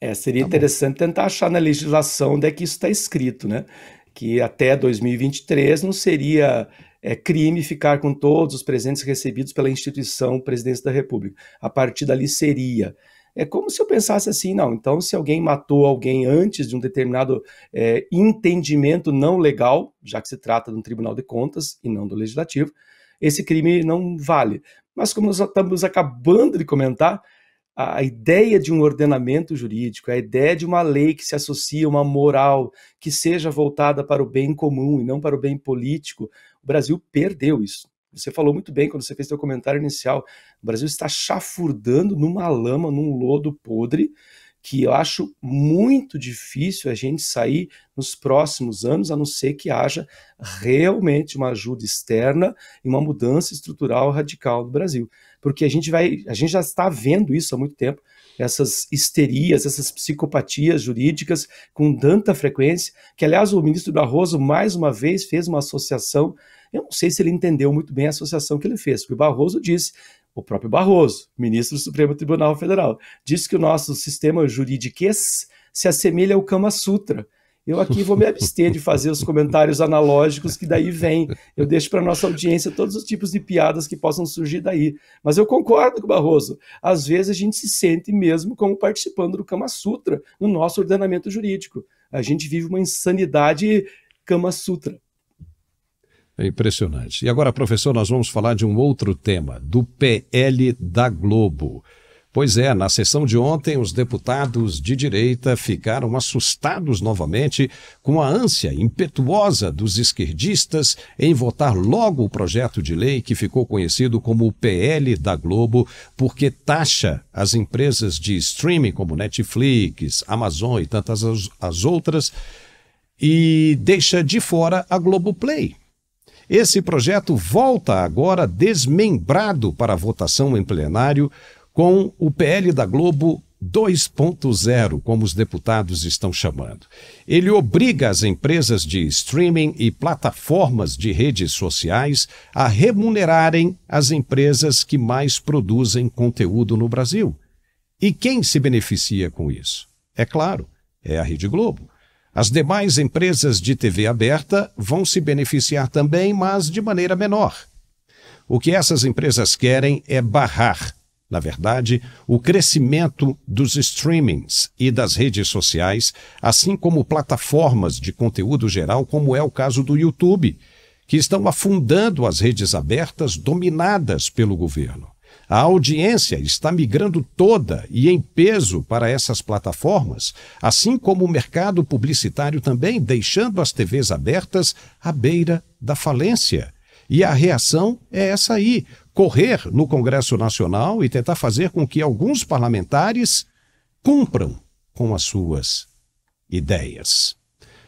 É, seria tá interessante bom. tentar achar na legislação onde é que isso está escrito, né? Que até 2023 não seria é crime ficar com todos os presentes recebidos pela instituição Presidência da República. A partir dali seria. É como se eu pensasse assim, não, então se alguém matou alguém antes de um determinado é, entendimento não legal, já que se trata de um tribunal de contas e não do legislativo, esse crime não vale. Mas, como nós estamos acabando de comentar, a ideia de um ordenamento jurídico, a ideia de uma lei que se associa a uma moral que seja voltada para o bem comum e não para o bem político, o Brasil perdeu isso. Você falou muito bem quando você fez seu comentário inicial. O Brasil está chafurdando numa lama, num lodo podre, que eu acho muito difícil a gente sair nos próximos anos, a não ser que haja realmente uma ajuda externa e uma mudança estrutural radical do Brasil. Porque a gente vai, a gente já está vendo isso há muito tempo, essas histerias, essas psicopatias jurídicas com tanta frequência, que aliás o ministro Barroso mais uma vez fez uma associação eu não sei se ele entendeu muito bem a associação que ele fez, porque o Barroso disse: o próprio Barroso, ministro do Supremo Tribunal Federal, disse que o nosso sistema jurídico se assemelha ao Kama Sutra. Eu aqui vou me abster de fazer os comentários analógicos que daí vem. Eu deixo para nossa audiência todos os tipos de piadas que possam surgir daí. Mas eu concordo com o Barroso. Às vezes a gente se sente mesmo como participando do Kama Sutra no nosso ordenamento jurídico. A gente vive uma insanidade Kama Sutra. É impressionante. E agora, professor, nós vamos falar de um outro tema, do PL da Globo. Pois é, na sessão de ontem, os deputados de direita ficaram assustados novamente com a ânsia impetuosa dos esquerdistas em votar logo o projeto de lei que ficou conhecido como o PL da Globo, porque taxa as empresas de streaming como Netflix, Amazon e tantas as outras e deixa de fora a Globoplay. Play esse projeto volta agora desmembrado para votação em plenário com o PL da Globo 2.0, como os deputados estão chamando. Ele obriga as empresas de streaming e plataformas de redes sociais a remunerarem as empresas que mais produzem conteúdo no Brasil. E quem se beneficia com isso? É claro, é a Rede Globo. As demais empresas de TV aberta vão se beneficiar também, mas de maneira menor. O que essas empresas querem é barrar, na verdade, o crescimento dos streamings e das redes sociais, assim como plataformas de conteúdo geral, como é o caso do YouTube, que estão afundando as redes abertas dominadas pelo governo. A audiência está migrando toda e em peso para essas plataformas, assim como o mercado publicitário também, deixando as TVs abertas à beira da falência. E a reação é essa aí: correr no Congresso Nacional e tentar fazer com que alguns parlamentares cumpram com as suas ideias.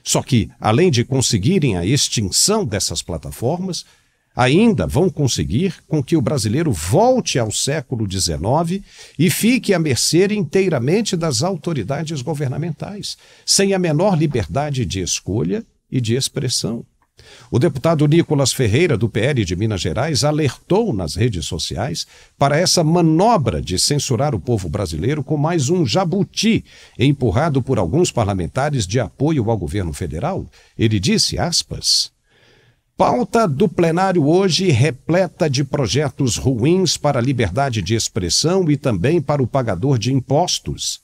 Só que, além de conseguirem a extinção dessas plataformas, ainda vão conseguir com que o brasileiro volte ao século XIX e fique à mercê inteiramente das autoridades governamentais, sem a menor liberdade de escolha e de expressão. O deputado Nicolas Ferreira, do PL de Minas Gerais, alertou nas redes sociais para essa manobra de censurar o povo brasileiro com mais um jabuti empurrado por alguns parlamentares de apoio ao governo federal. Ele disse, aspas, Pauta do plenário hoje repleta de projetos ruins para a liberdade de expressão e também para o pagador de impostos.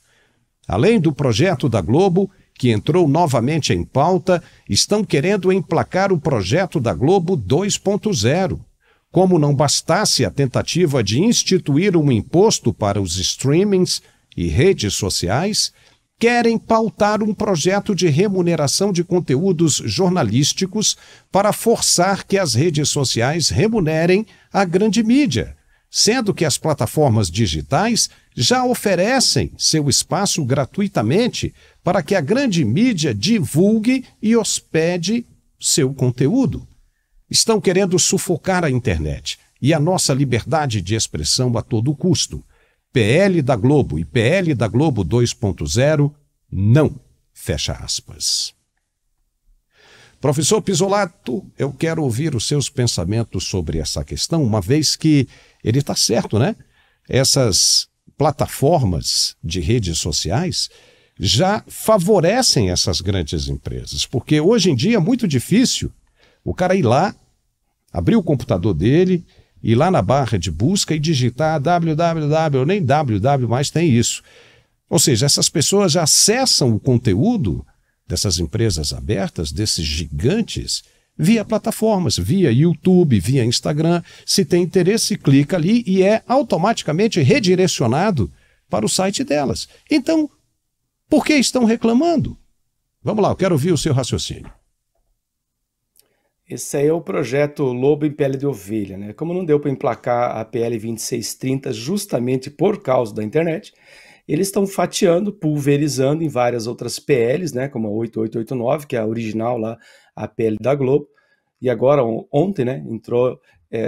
Além do projeto da Globo, que entrou novamente em pauta, estão querendo emplacar o projeto da Globo 2.0. Como não bastasse a tentativa de instituir um imposto para os streamings e redes sociais, querem pautar um projeto de remuneração de conteúdos jornalísticos para forçar que as redes sociais remunerem a grande mídia, sendo que as plataformas digitais já oferecem seu espaço gratuitamente para que a grande mídia divulgue e hospede seu conteúdo. Estão querendo sufocar a internet e a nossa liberdade de expressão a todo custo PL da Globo e PL da Globo 2.0, não. Fecha aspas. Professor Pisolato, eu quero ouvir os seus pensamentos sobre essa questão, uma vez que ele está certo, né? Essas plataformas de redes sociais já favorecem essas grandes empresas, porque hoje em dia é muito difícil o cara ir lá, abrir o computador dele, ir lá na barra de busca e digitar www, nem www mais tem isso. Ou seja, essas pessoas acessam o conteúdo dessas empresas abertas, desses gigantes, via plataformas, via YouTube, via Instagram. Se tem interesse, clica ali e é automaticamente redirecionado para o site delas. Então, por que estão reclamando? Vamos lá, eu quero ouvir o seu raciocínio. Esse aí é o projeto Lobo em Pele de Ovelha. Né? Como não deu para emplacar a PL 2630 justamente por causa da internet, eles estão fatiando, pulverizando em várias outras PLs, né? como a 8889, que é a original lá, a PL da Globo. E agora, ontem, né, entrou é,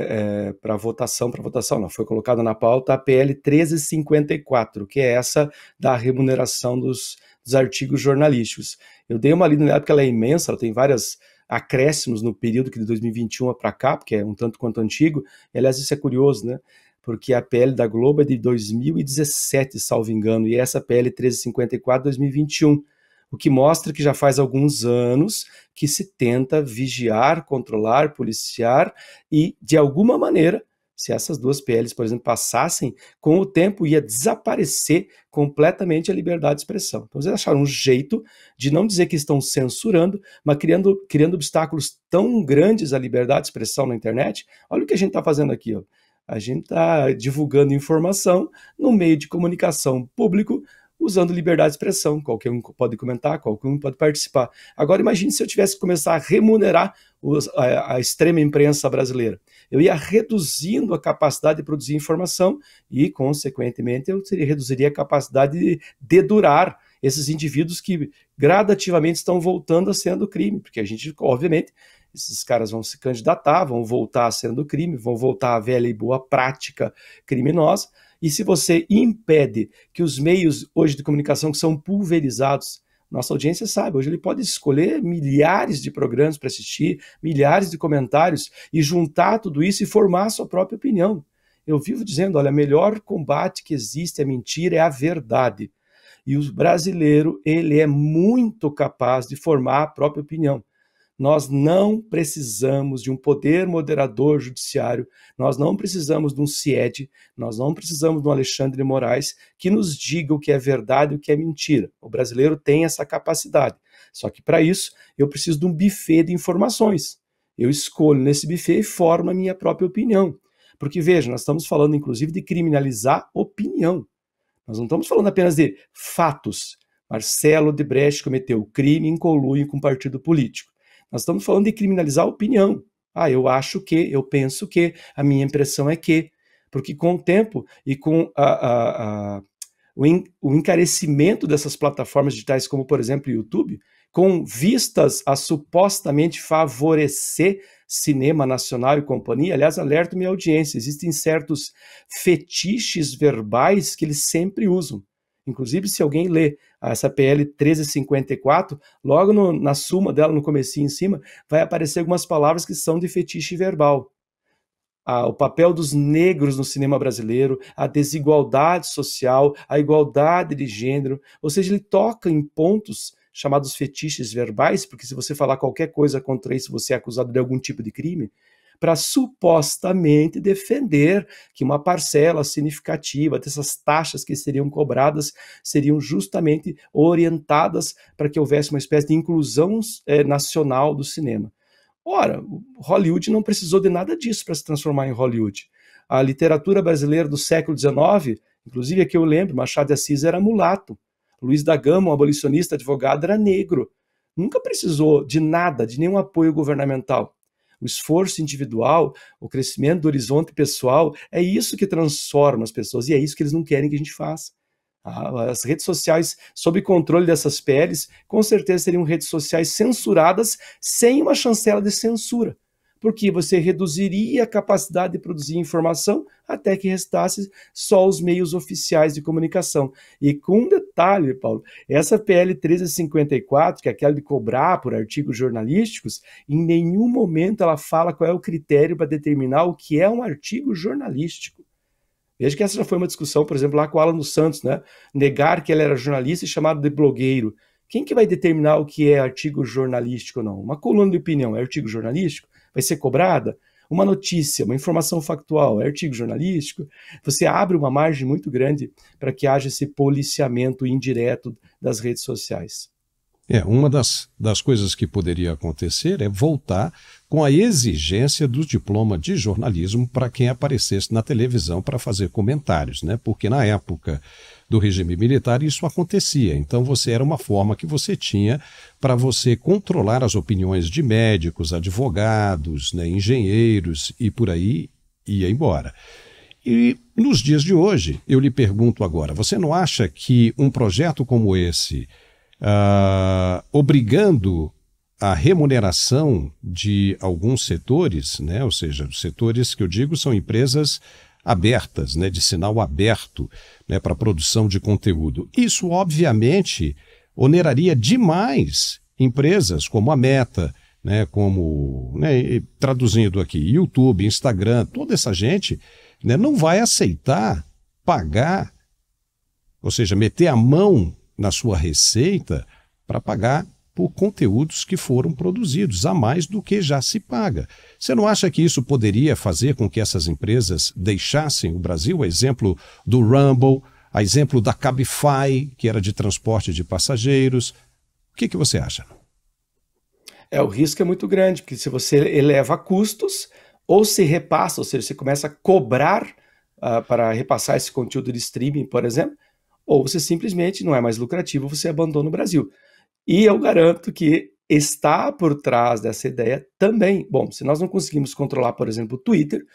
é, para votação, para votação não, foi colocada na pauta a PL 1354, que é essa da remuneração dos, dos artigos jornalísticos. Eu dei uma lida nela porque ela é imensa, ela tem várias acréscimos no período que de 2021 para cá, porque é um tanto quanto antigo. E, aliás, isso é curioso, né? Porque a PL da Globo é de 2017, salvo engano, e essa PL 1354 2021 o que mostra que já faz alguns anos que se tenta vigiar, controlar, policiar e, de alguma maneira, se essas duas PLs, por exemplo, passassem, com o tempo ia desaparecer completamente a liberdade de expressão. Então eles acharam um jeito de não dizer que estão censurando, mas criando, criando obstáculos tão grandes à liberdade de expressão na internet. Olha o que a gente está fazendo aqui, ó. A gente está divulgando informação no meio de comunicação público usando liberdade de expressão. Qualquer um pode comentar, qualquer um pode participar. Agora imagine se eu tivesse que começar a remunerar os, a, a extrema imprensa brasileira eu ia reduzindo a capacidade de produzir informação e, consequentemente, eu teria reduziria a capacidade de dedurar esses indivíduos que gradativamente estão voltando a sendo crime, porque a gente, obviamente, esses caras vão se candidatar, vão voltar a sendo crime, vão voltar à velha e boa prática criminosa, e se você impede que os meios hoje de comunicação que são pulverizados nossa audiência sabe, hoje ele pode escolher milhares de programas para assistir, milhares de comentários e juntar tudo isso e formar a sua própria opinião. Eu vivo dizendo, olha, o melhor combate que existe à é mentira é a verdade. E o brasileiro, ele é muito capaz de formar a própria opinião. Nós não precisamos de um poder moderador judiciário, nós não precisamos de um CIED, nós não precisamos de um Alexandre de Moraes que nos diga o que é verdade e o que é mentira. O brasileiro tem essa capacidade. Só que para isso, eu preciso de um buffet de informações. Eu escolho nesse buffet e formo a minha própria opinião. Porque veja, nós estamos falando inclusive de criminalizar opinião. Nós não estamos falando apenas de fatos. Marcelo de Brecht cometeu crime em conluio com partido político. Nós estamos falando de criminalizar a opinião. Ah, eu acho que, eu penso que, a minha impressão é que. Porque com o tempo e com a, a, a, o, o encarecimento dessas plataformas digitais, como por exemplo o YouTube, com vistas a supostamente favorecer cinema nacional e companhia. Aliás, alerto minha audiência: existem certos fetiches verbais que eles sempre usam. Inclusive, se alguém lê essa PL 1354, logo no, na suma dela, no comecinho em cima, vai aparecer algumas palavras que são de fetiche verbal. Ah, o papel dos negros no cinema brasileiro, a desigualdade social, a igualdade de gênero, ou seja, ele toca em pontos chamados fetiches verbais, porque se você falar qualquer coisa contra isso, você é acusado de algum tipo de crime para supostamente defender que uma parcela significativa dessas taxas que seriam cobradas seriam justamente orientadas para que houvesse uma espécie de inclusão é, nacional do cinema. Ora, Hollywood não precisou de nada disso para se transformar em Hollywood. A literatura brasileira do século XIX, inclusive aqui eu lembro, Machado de Assis era mulato. Luiz da Gama, um abolicionista, advogado, era negro. Nunca precisou de nada, de nenhum apoio governamental o esforço individual, o crescimento do horizonte pessoal, é isso que transforma as pessoas e é isso que eles não querem que a gente faça. Ah, as redes sociais, sob controle dessas peles, com certeza seriam redes sociais censuradas sem uma chancela de censura porque você reduziria a capacidade de produzir informação até que restasse só os meios oficiais de comunicação. E com um detalhe, Paulo, essa PL 1354, que é aquela de cobrar por artigos jornalísticos, em nenhum momento ela fala qual é o critério para determinar o que é um artigo jornalístico. Veja que essa já foi uma discussão, por exemplo, lá com o Alan dos Santos, né? Negar que ele era jornalista e chamado de blogueiro. Quem que vai determinar o que é artigo jornalístico ou não? Uma coluna de opinião é artigo jornalístico? vai ser cobrada, uma notícia, uma informação factual, é artigo jornalístico, você abre uma margem muito grande para que haja esse policiamento indireto das redes sociais. É, uma das, das coisas que poderia acontecer é voltar com a exigência do diploma de jornalismo para quem aparecesse na televisão para fazer comentários, né? Porque na época do regime militar, isso acontecia. Então você era uma forma que você tinha para você controlar as opiniões de médicos, advogados, né, engenheiros e por aí ia embora. E nos dias de hoje, eu lhe pergunto agora: você não acha que um projeto como esse, ah, obrigando a remuneração de alguns setores, né, ou seja, setores que eu digo são empresas abertas, né, de sinal aberto né, para produção de conteúdo. Isso, obviamente, oneraria demais empresas como a Meta, né, como, né, traduzindo aqui, YouTube, Instagram, toda essa gente né, não vai aceitar pagar, ou seja, meter a mão na sua receita para pagar por conteúdos que foram produzidos a mais do que já se paga. Você não acha que isso poderia fazer com que essas empresas deixassem o Brasil, a exemplo do Rumble, a exemplo da Cabify, que era de transporte de passageiros? O que, que você acha? É, o risco é muito grande, porque se você eleva custos ou se repassa, ou seja, você começa a cobrar uh, para repassar esse conteúdo de streaming, por exemplo, ou você simplesmente não é mais lucrativo, você abandona o Brasil. E eu garanto que está por trás dessa ideia também. Bom, se nós não conseguimos controlar, por exemplo, o Twitter,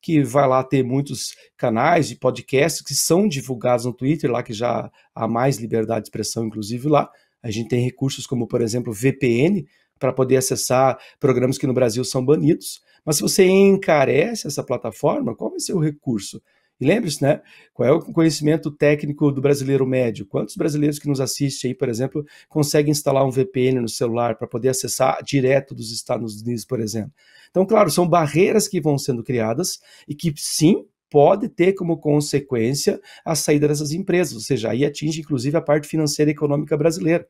que vai lá ter muitos canais de podcasts que são divulgados no Twitter, lá que já há mais liberdade de expressão, inclusive lá. A gente tem recursos como, por exemplo, VPN, para poder acessar programas que no Brasil são banidos. Mas se você encarece essa plataforma, qual vai ser o recurso? E lembre-se, né? Qual é o conhecimento técnico do brasileiro médio? Quantos brasileiros que nos assistem aí, por exemplo, conseguem instalar um VPN no celular para poder acessar direto dos Estados Unidos, por exemplo? Então, claro, são barreiras que vão sendo criadas e que sim pode ter como consequência a saída dessas empresas, ou seja, aí atinge inclusive a parte financeira e econômica brasileira.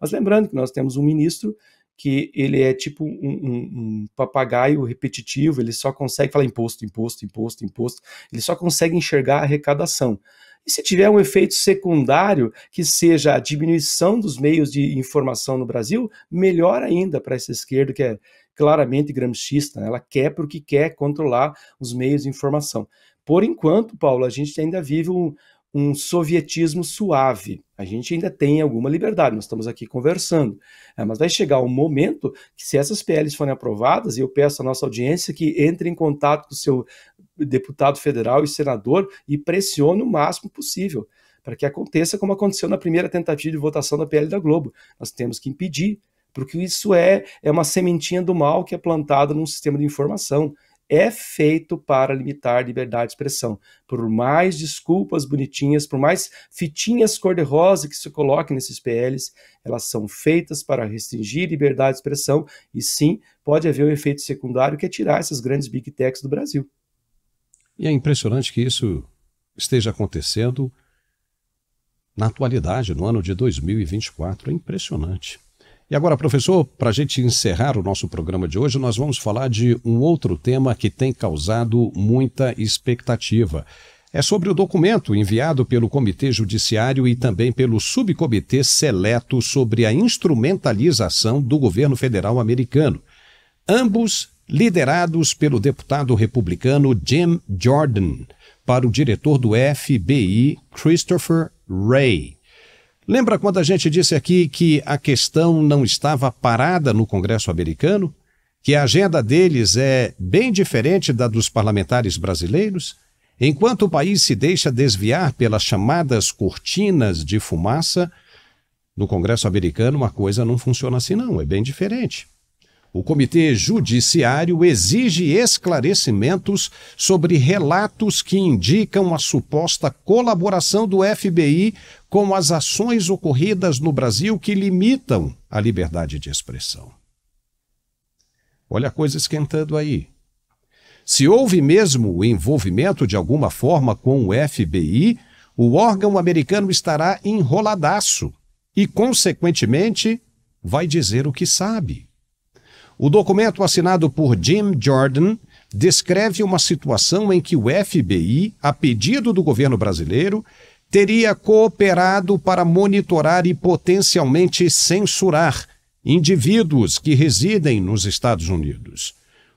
Mas lembrando que nós temos um ministro que ele é tipo um, um, um, papagaio repetitivo, ele só consegue falar imposto, imposto, imposto, imposto, ele só consegue enxergar a arrecadação. E se tiver um efeito secundário, que seja a diminuição dos meios de informação no Brasil, melhor ainda para essa esquerda que é claramente gramscista, né? ela quer porque quer controlar os meios de informação. Por enquanto, Paulo, a gente ainda vive um, um sovietismo suave. A gente ainda tem alguma liberdade, nós estamos aqui conversando. É, mas vai chegar um momento que, se essas PLs forem aprovadas, e eu peço à nossa audiência que entre em contato com o seu deputado federal e senador e pressione o máximo possível para que aconteça como aconteceu na primeira tentativa de votação da PL da Globo. Nós temos que impedir, porque isso é, é uma sementinha do mal que é plantada num sistema de informação é feito para limitar liberdade de expressão. Por mais desculpas bonitinhas, por mais fitinhas cor-de-rosa que se coloquem nesses PLs, elas são feitas para restringir liberdade de expressão e sim pode haver um efeito secundário que é tirar essas grandes big techs do Brasil. E é impressionante que isso esteja acontecendo na atualidade, no ano de 2024. É impressionante. E agora, professor, para a gente encerrar o nosso programa de hoje, nós vamos falar de um outro tema que tem causado muita expectativa. É sobre o documento enviado pelo Comitê Judiciário e também pelo Subcomitê Seleto sobre a instrumentalização do governo federal americano. Ambos liderados pelo deputado republicano Jim Jordan, para o diretor do FBI, Christopher Wray. Lembra quando a gente disse aqui que a questão não estava parada no Congresso americano? Que a agenda deles é bem diferente da dos parlamentares brasileiros? Enquanto o país se deixa desviar pelas chamadas cortinas de fumaça, no Congresso americano, uma coisa não funciona assim, não, é bem diferente o Comitê Judiciário exige esclarecimentos sobre relatos que indicam a suposta colaboração do FBI com as ações ocorridas no Brasil que limitam a liberdade de expressão. Olha a coisa esquentando aí. Se houve mesmo o envolvimento de alguma forma com o FBI, o órgão americano estará enroladaço e, consequentemente, vai dizer o que sabe. O documento assinado por Jim Jordan descreve uma situação em que o FBI, a pedido do governo brasileiro, teria cooperado para monitorar e potencialmente censurar indivíduos que residem nos Estados Unidos.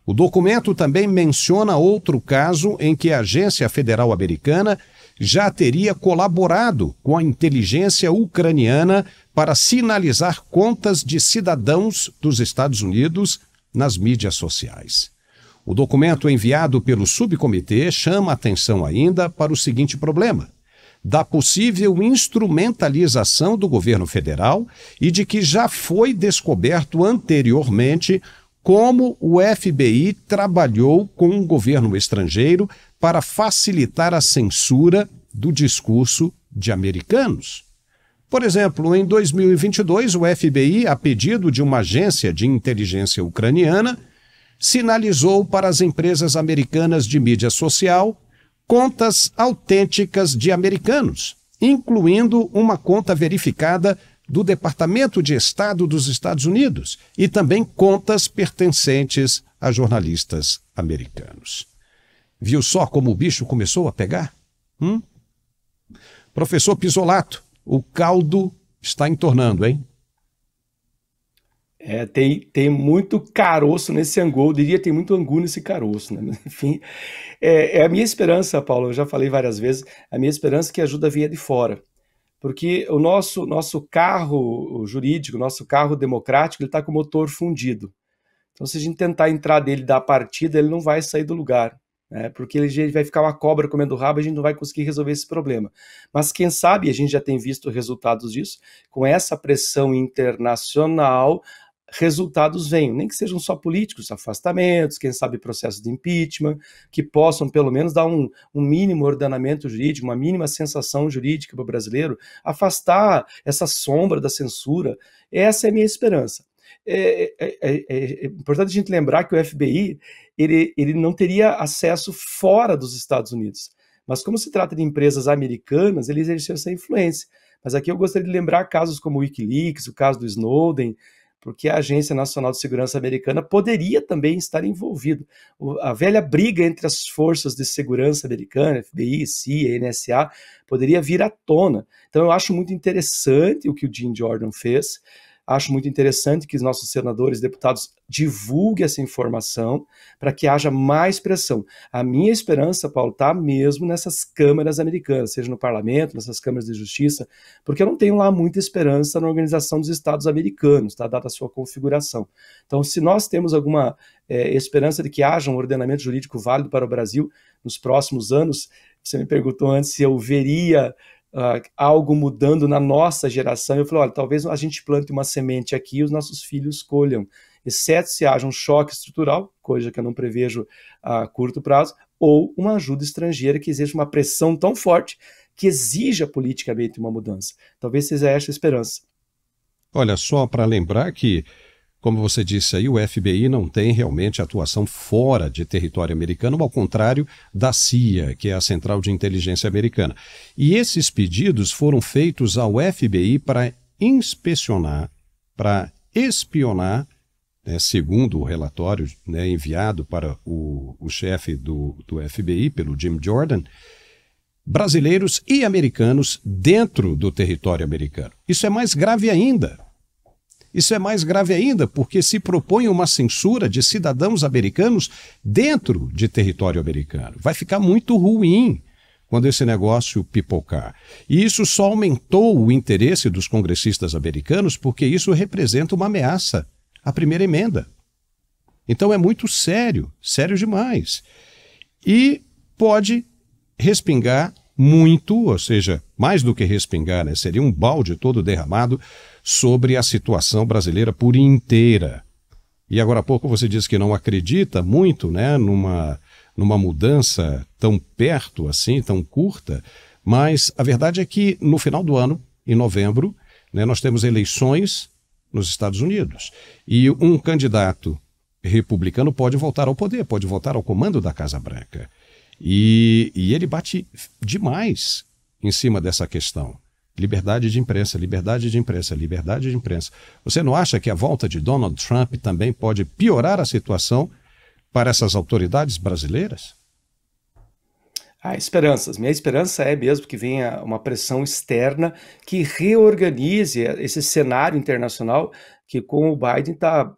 O documento também menciona outro caso em que a agência federal americana já teria colaborado com a inteligência ucraniana para sinalizar contas de cidadãos dos Estados Unidos nas mídias sociais. O documento enviado pelo subcomitê chama atenção ainda para o seguinte problema: da possível instrumentalização do governo federal e de que já foi descoberto anteriormente como o FBI trabalhou com o governo estrangeiro para facilitar a censura do discurso de americanos. Por exemplo, em 2022, o FBI, a pedido de uma agência de inteligência ucraniana, sinalizou para as empresas americanas de mídia social contas autênticas de americanos, incluindo uma conta verificada do Departamento de Estado dos Estados Unidos e também contas pertencentes a jornalistas americanos. Viu só como o bicho começou a pegar? Hum? Professor Pisolato, o caldo está entornando, hein? É, tem, tem muito caroço nesse angu, eu diria tem muito angu nesse caroço, né? Enfim, é, é a minha esperança, Paulo, eu já falei várias vezes, a minha esperança é que a ajuda vinha de fora porque o nosso, nosso carro jurídico, nosso carro democrático, ele está com o motor fundido. Então, se a gente tentar entrar dele da partida, ele não vai sair do lugar, né? porque ele vai ficar uma cobra comendo rabo, a gente não vai conseguir resolver esse problema. Mas quem sabe, a gente já tem visto resultados disso, com essa pressão internacional, resultados venham, nem que sejam só políticos, afastamentos, quem sabe processos de impeachment, que possam pelo menos dar um, um mínimo ordenamento jurídico, uma mínima sensação jurídica para o brasileiro, afastar essa sombra da censura. Essa é a minha esperança. É, é, é, é, é importante a gente lembrar que o FBI ele, ele não teria acesso fora dos Estados Unidos. Mas como se trata de empresas americanas, ele exerceu essa influência. Mas aqui eu gostaria de lembrar casos como o Wikileaks, o caso do Snowden, porque a Agência Nacional de Segurança Americana poderia também estar envolvida. A velha briga entre as forças de segurança americana, FBI, CIA, NSA, poderia vir à tona. Então eu acho muito interessante o que o Jim Jordan fez. Acho muito interessante que os nossos senadores, e deputados divulguem essa informação para que haja mais pressão. A minha esperança, Paulo, está mesmo nessas câmaras americanas, seja no parlamento, nessas câmaras de justiça, porque eu não tenho lá muita esperança na organização dos estados americanos, tá? dada a sua configuração. Então, se nós temos alguma é, esperança de que haja um ordenamento jurídico válido para o Brasil nos próximos anos, você me perguntou antes se eu veria uh, algo mudando na nossa geração. Eu falei, olha, talvez a gente plante uma semente aqui e os nossos filhos colham, exceto se haja um choque estrutural, coisa que eu não prevejo a curto prazo, ou uma ajuda estrangeira que exija uma pressão tão forte que exija politicamente uma mudança. Talvez seja esta a esperança. Olha, só para lembrar que como você disse aí, o FBI não tem realmente atuação fora de território americano, ao contrário da CIA, que é a Central de Inteligência Americana. E esses pedidos foram feitos ao FBI para inspecionar, para espionar, né, segundo o relatório né, enviado para o, o chefe do, do FBI, pelo Jim Jordan, brasileiros e americanos dentro do território americano. Isso é mais grave ainda, isso é mais grave ainda porque se propõe uma censura de cidadãos americanos dentro de território americano. Vai ficar muito ruim quando esse negócio pipocar. E isso só aumentou o interesse dos congressistas americanos porque isso representa uma ameaça à primeira emenda. Então é muito sério, sério demais. E pode respingar muito, ou seja, mais do que respingar, né? seria um balde todo derramado sobre a situação brasileira por inteira. E agora há pouco você disse que não acredita muito né, numa, numa mudança tão perto assim, tão curta, mas a verdade é que no final do ano, em novembro, né, nós temos eleições nos Estados Unidos. E um candidato republicano pode voltar ao poder, pode voltar ao comando da Casa Branca. E, e ele bate demais em cima dessa questão. Liberdade de imprensa, liberdade de imprensa, liberdade de imprensa. Você não acha que a volta de Donald Trump também pode piorar a situação para essas autoridades brasileiras? Ah, esperanças. Minha esperança é mesmo que venha uma pressão externa que reorganize esse cenário internacional que com o Biden está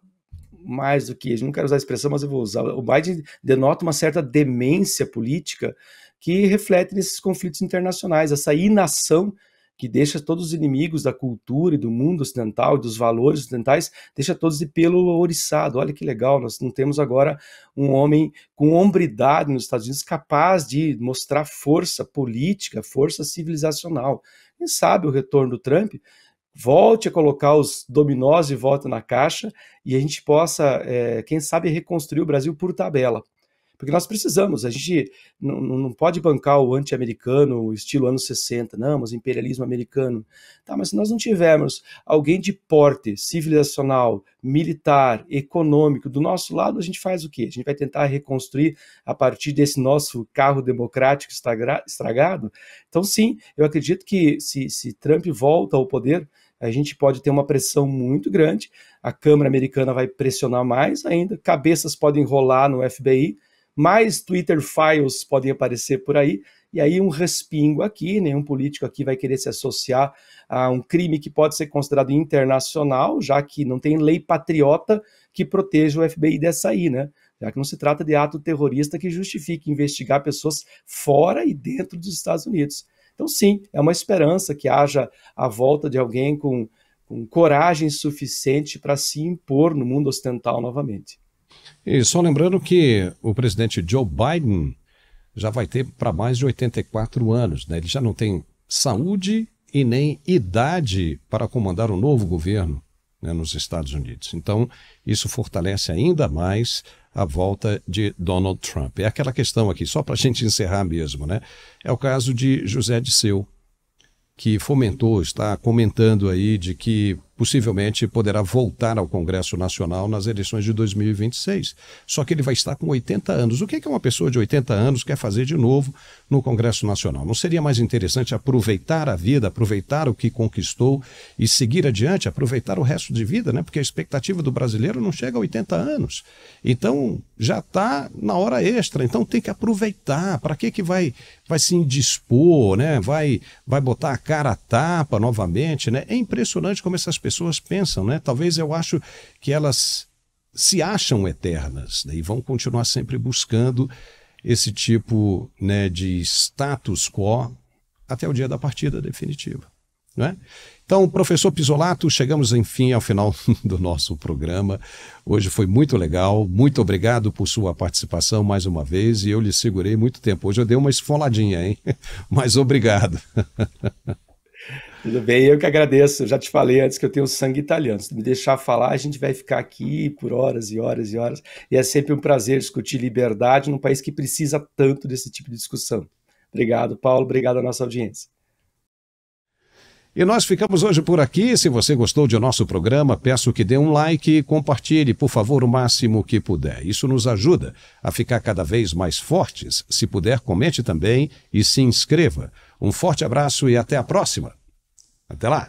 mais do que, não quero usar a expressão, mas eu vou usar, o Biden denota uma certa demência política que reflete nesses conflitos internacionais, essa inação que deixa todos os inimigos da cultura e do mundo ocidental e dos valores ocidentais, deixa todos de pelo ouriçado. Olha que legal, nós não temos agora um homem com hombridade nos Estados Unidos capaz de mostrar força política, força civilizacional. Quem sabe o retorno do Trump volte a colocar os dominós de volta na caixa e a gente possa, é, quem sabe, reconstruir o Brasil por tabela. Porque nós precisamos, a gente não, não pode bancar o anti-americano estilo anos 60, não, mas imperialismo americano. Tá, mas se nós não tivermos alguém de porte civilizacional, militar, econômico do nosso lado, a gente faz o quê? A gente vai tentar reconstruir a partir desse nosso carro democrático estragado? Então, sim, eu acredito que se, se Trump volta ao poder, a gente pode ter uma pressão muito grande, a Câmara Americana vai pressionar mais ainda, cabeças podem rolar no FBI, mais Twitter files podem aparecer por aí, e aí um respingo aqui, nenhum político aqui vai querer se associar a um crime que pode ser considerado internacional, já que não tem lei patriota que proteja o FBI dessa aí, né? Já que não se trata de ato terrorista que justifique investigar pessoas fora e dentro dos Estados Unidos. Então, sim, é uma esperança que haja a volta de alguém com, com coragem suficiente para se impor no mundo ocidental novamente. E só lembrando que o presidente Joe Biden já vai ter para mais de 84 anos, né? Ele já não tem saúde e nem idade para comandar o um novo governo né, nos Estados Unidos. Então, isso fortalece ainda mais a volta de Donald Trump. É aquela questão aqui, só para a gente encerrar mesmo, né? É o caso de José de Seu, que fomentou, está comentando aí de que possivelmente poderá voltar ao Congresso Nacional nas eleições de 2026. Só que ele vai estar com 80 anos. O que, é que uma pessoa de 80 anos quer fazer de novo no Congresso Nacional? Não seria mais interessante aproveitar a vida, aproveitar o que conquistou e seguir adiante, aproveitar o resto de vida, né? Porque a expectativa do brasileiro não chega a 80 anos. Então, já está na hora extra, então tem que aproveitar. Para que que vai vai se indispor, né? Vai vai botar a cara a tapa novamente, né? É impressionante como essas pessoas pessoas pensam, né? Talvez eu acho que elas se acham eternas né? e vão continuar sempre buscando esse tipo né, de status quo até o dia da partida definitiva. Né? Então, professor Pisolato, chegamos enfim ao final do nosso programa. Hoje foi muito legal, muito obrigado por sua participação mais uma vez e eu lhe segurei muito tempo. Hoje eu dei uma esfoladinha, hein? Mas obrigado. Tudo bem, eu que agradeço. Eu já te falei antes que eu tenho sangue italiano. Se me deixar falar, a gente vai ficar aqui por horas e horas e horas. E é sempre um prazer discutir liberdade num país que precisa tanto desse tipo de discussão. Obrigado, Paulo. Obrigado à nossa audiência. E nós ficamos hoje por aqui. Se você gostou de nosso programa, peço que dê um like e compartilhe, por favor, o máximo que puder. Isso nos ajuda a ficar cada vez mais fortes. Se puder, comente também e se inscreva. Um forte abraço e até a próxima! Até lá!